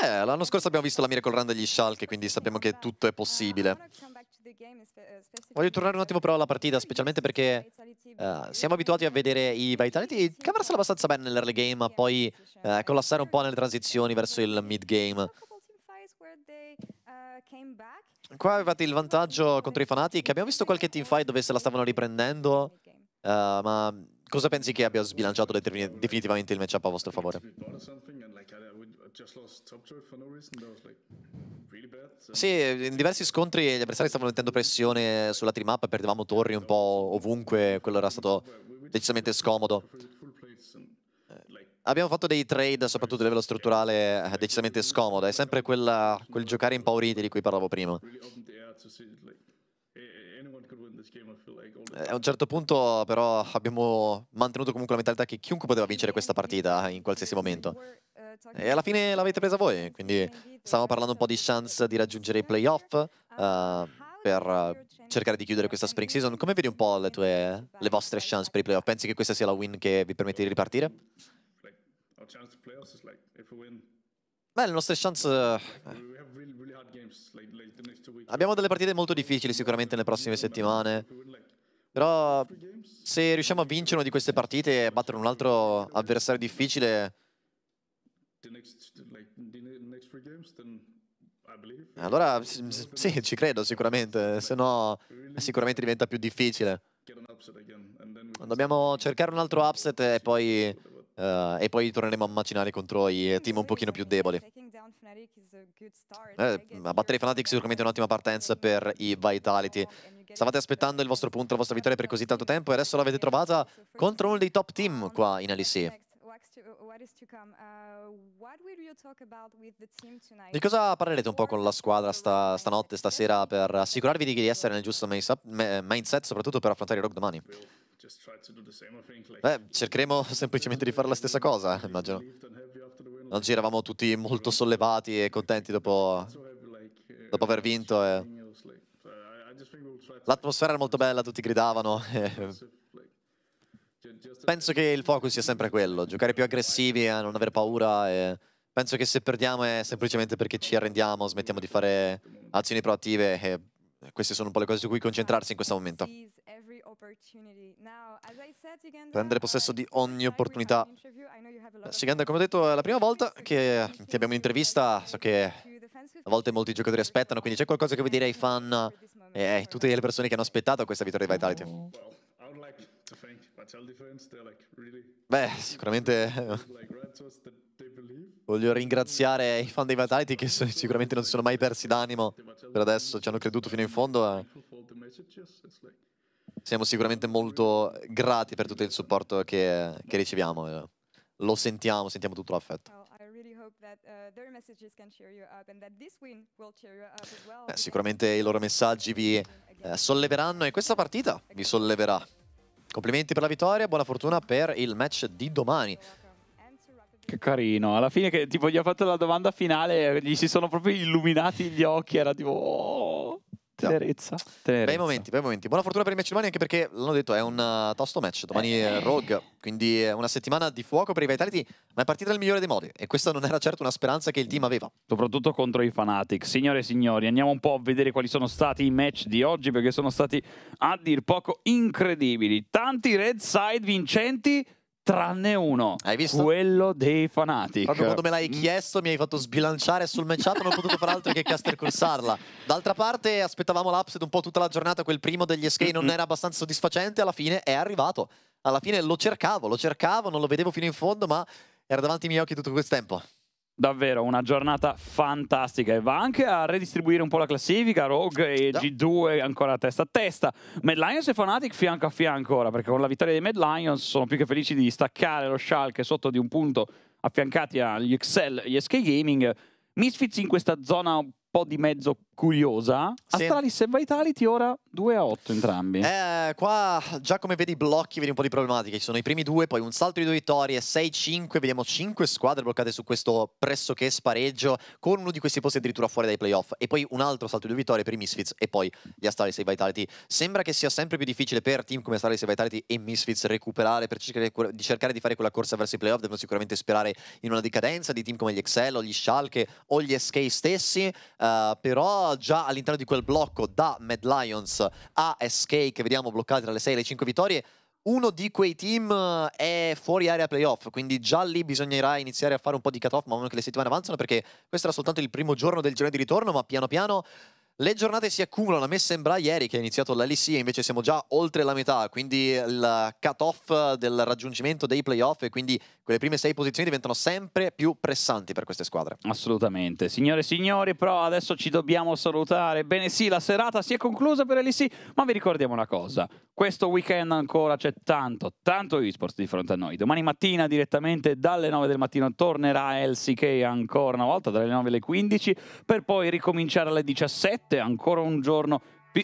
Beh, l'anno scorso abbiamo visto la Miracle Run degli Schalke, quindi sappiamo che tutto è possibile. Voglio tornare un attimo però alla partita, specialmente perché uh, siamo abituati a vedere i Vitality cavarsela abbastanza bene nell'early game, ma poi uh, collassare un po' nelle transizioni verso il mid game. Qua avevate il vantaggio contro i Fanatic, abbiamo visto qualche teamfight dove se la stavano riprendendo, eh, ma cosa pensi che abbia sbilanciato definitivamente il matchup a vostro favore? Sì, in diversi scontri gli avversari stavano mettendo pressione sulla team up, perdevamo torri un po' ovunque, quello era stato decisamente scomodo. Eh, abbiamo fatto dei trade, soprattutto a livello strutturale, eh, decisamente scomodo. È sempre quella, quel giocare impauriti di cui parlavo prima. Eh, a un certo punto però abbiamo mantenuto comunque la mentalità che chiunque poteva vincere questa partita in qualsiasi momento. E alla fine l'avete presa voi, quindi stavamo parlando un po' di chance di raggiungere i playoff uh, per eh, cercare di chiudere questa spring season. Come vedi un po' le, tue, le vostre chance per i playoff? Pensi che questa sia la win che vi permette di ripartire? Our chance per i playoff è se we Beh, le nostre chance... Eh. Abbiamo delle partite molto difficili sicuramente nelle prossime settimane. Però se riusciamo a vincere una di queste partite e battere un altro avversario difficile... Allora, sì, ci credo sicuramente, se no sicuramente diventa più difficile. Dobbiamo cercare un altro upset e poi Uh, e poi torneremo a macinare contro i team un pochino più deboli. Eh, a battere i Fnatic sicuramente un'ottima partenza per i Vitality. Stavate aspettando il vostro punto, la vostra vittoria per così tanto tempo e adesso l'avete trovata contro uno dei top team qua in LEC. Di cosa parlerete un po' con la squadra sta, stanotte, stasera, per assicurarvi di essere nel giusto mindset, soprattutto per affrontare i rock domani? Beh, cercheremo semplicemente di fare la stessa cosa, immagino. Oggi eravamo tutti molto sollevati e contenti dopo, uh, dopo aver vinto. E... Uh, L'atmosfera era molto bella, tutti gridavano. E penso che il focus sia sempre quello, giocare più aggressivi e non avere paura e penso che se perdiamo è semplicemente perché ci arrendiamo, smettiamo di fare azioni proattive e queste sono un po' le cose su cui concentrarsi in questo momento. Prendere possesso di ogni opportunità. Siganda, come ho detto, è la prima volta che ti abbiamo in intervista, so che a volte molti giocatori aspettano, quindi c'è qualcosa che vuoi dire ai fan e a tutte le persone che hanno aspettato questa vittoria di Vitality? Beh, sicuramente voglio ringraziare i fan dei Vitality che sicuramente non si sono mai persi d'animo per adesso, ci hanno creduto fino in fondo. Eh. Siamo sicuramente molto grati per tutto il supporto che, che riceviamo. Eh. Lo sentiamo, sentiamo tutto l'affetto. Uh, eh, sicuramente i loro messaggi vi eh, solleveranno e questa partita vi solleverà. Complimenti per la vittoria, buona fortuna per il match di domani. Che carino, alla fine che tipo gli ha fatto la domanda finale, gli si sono proprio illuminati gli occhi, era tipo... Oh. Terezza. Bei momenti, bei momenti. Buona fortuna per i match domani anche perché, l'hanno detto, è un uh, tosto match. Domani eh. Rogue, quindi una settimana di fuoco per i Vitality, ma è partita nel migliore dei modi e questa non era certo una speranza che il team aveva. Soprattutto contro i Fanatic. Signore e signori, andiamo un po' a vedere quali sono stati i match di oggi perché sono stati a dir poco incredibili. Tanti red side vincenti tranne uno. Hai visto? Quello dei Fanatic. Proprio quando me l'hai chiesto mi hai fatto sbilanciare sul matchup, non ho potuto far altro che caster cursarla. D'altra parte aspettavamo l'upset un po' tutta la giornata, quel primo degli SK non era abbastanza soddisfacente, alla fine è arrivato. Alla fine lo cercavo, lo cercavo, non lo vedevo fino in fondo, ma era davanti ai miei occhi tutto questo tempo. Davvero una giornata fantastica e va anche a redistribuire un po' la classifica, Rogue e G2 ancora testa a testa, Mad Lions e Fnatic fianco a fianco ora perché con la vittoria dei Mad Lions sono più che felici di staccare lo Schalke sotto di un punto affiancati agli Excel, gli SK Gaming, Misfits in questa zona un po' di mezzo curiosa. Sì. Astralis e Vitality ora 2 a 8 entrambi. Eh, qua già come vedi i blocchi vedi un po' di problematiche. Ci sono i primi due, poi un salto di due vittorie, 6-5. Vediamo 5 squadre bloccate su questo pressoché spareggio, con uno di questi posti addirittura fuori dai playoff. E poi un altro salto di due vittorie per i Misfits e poi gli Astralis e Vitality. Sembra che sia sempre più difficile per team come Astralis e Vitality e Misfits recuperare per cercare di, fare quella corsa verso i playoff. Devono sicuramente sperare in una decadenza di team come gli Excel o gli Schalke o gli SK stessi. Uh, però già all'interno di quel blocco da Mad Lions a SK che vediamo bloccati dalle 6 alle 5 vittorie uno di quei team eh, è fuori area playoff, quindi già lì bisognerà iniziare a fare un po' di cut-off man mano che le settimane avanzano, perché questo era soltanto il primo giorno del giro di ritorno, ma piano piano le giornate si accumulano, a me sembra ieri che è iniziato l'LC e invece siamo già oltre la metà, quindi il cut-off del raggiungimento dei playoff e quindi quelle prime sei posizioni diventano sempre più pressanti per queste squadre. Assolutamente, signore e signori, però adesso ci dobbiamo salutare. Bene sì, la serata si è conclusa per l'LC, ma vi ricordiamo una cosa, questo weekend ancora c'è tanto, tanto esports di fronte a noi. Domani mattina direttamente dalle 9 del mattino tornerà LCK ancora una volta, dalle 9 alle 15, per poi ricominciare alle 17 7, ancora un giorno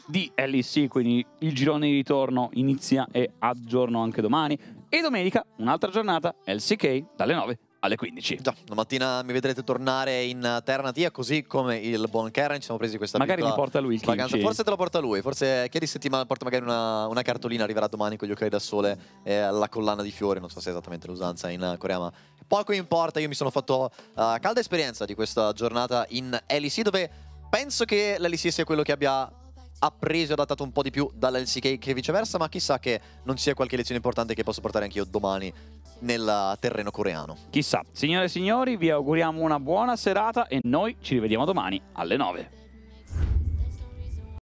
di LEC, quindi il girone di ritorno inizia e aggiorno anche domani. E domenica un'altra giornata LCK dalle 9 alle 15. Già, domattina mi vedrete tornare in terra natia, così come il buon Karen, ci siamo presi questa Magari mi porta lui il vacanza. Forse te lo porta lui, forse chiedi settimana, porta magari una, una, cartolina, arriverà domani con gli occhiali da sole e la collana di fiori, non so se è esattamente l'usanza in Corea, ma poco importa, io mi sono fatto uh, calda esperienza di questa giornata in LEC, dove penso che l'LCS sia quello che abbia appreso e adattato un po' di più dall'LCK che viceversa, ma chissà che non sia qualche lezione importante che posso portare anch'io domani nel terreno coreano. Chissà. Signore e signori, vi auguriamo una buona serata e noi ci rivediamo domani alle 9.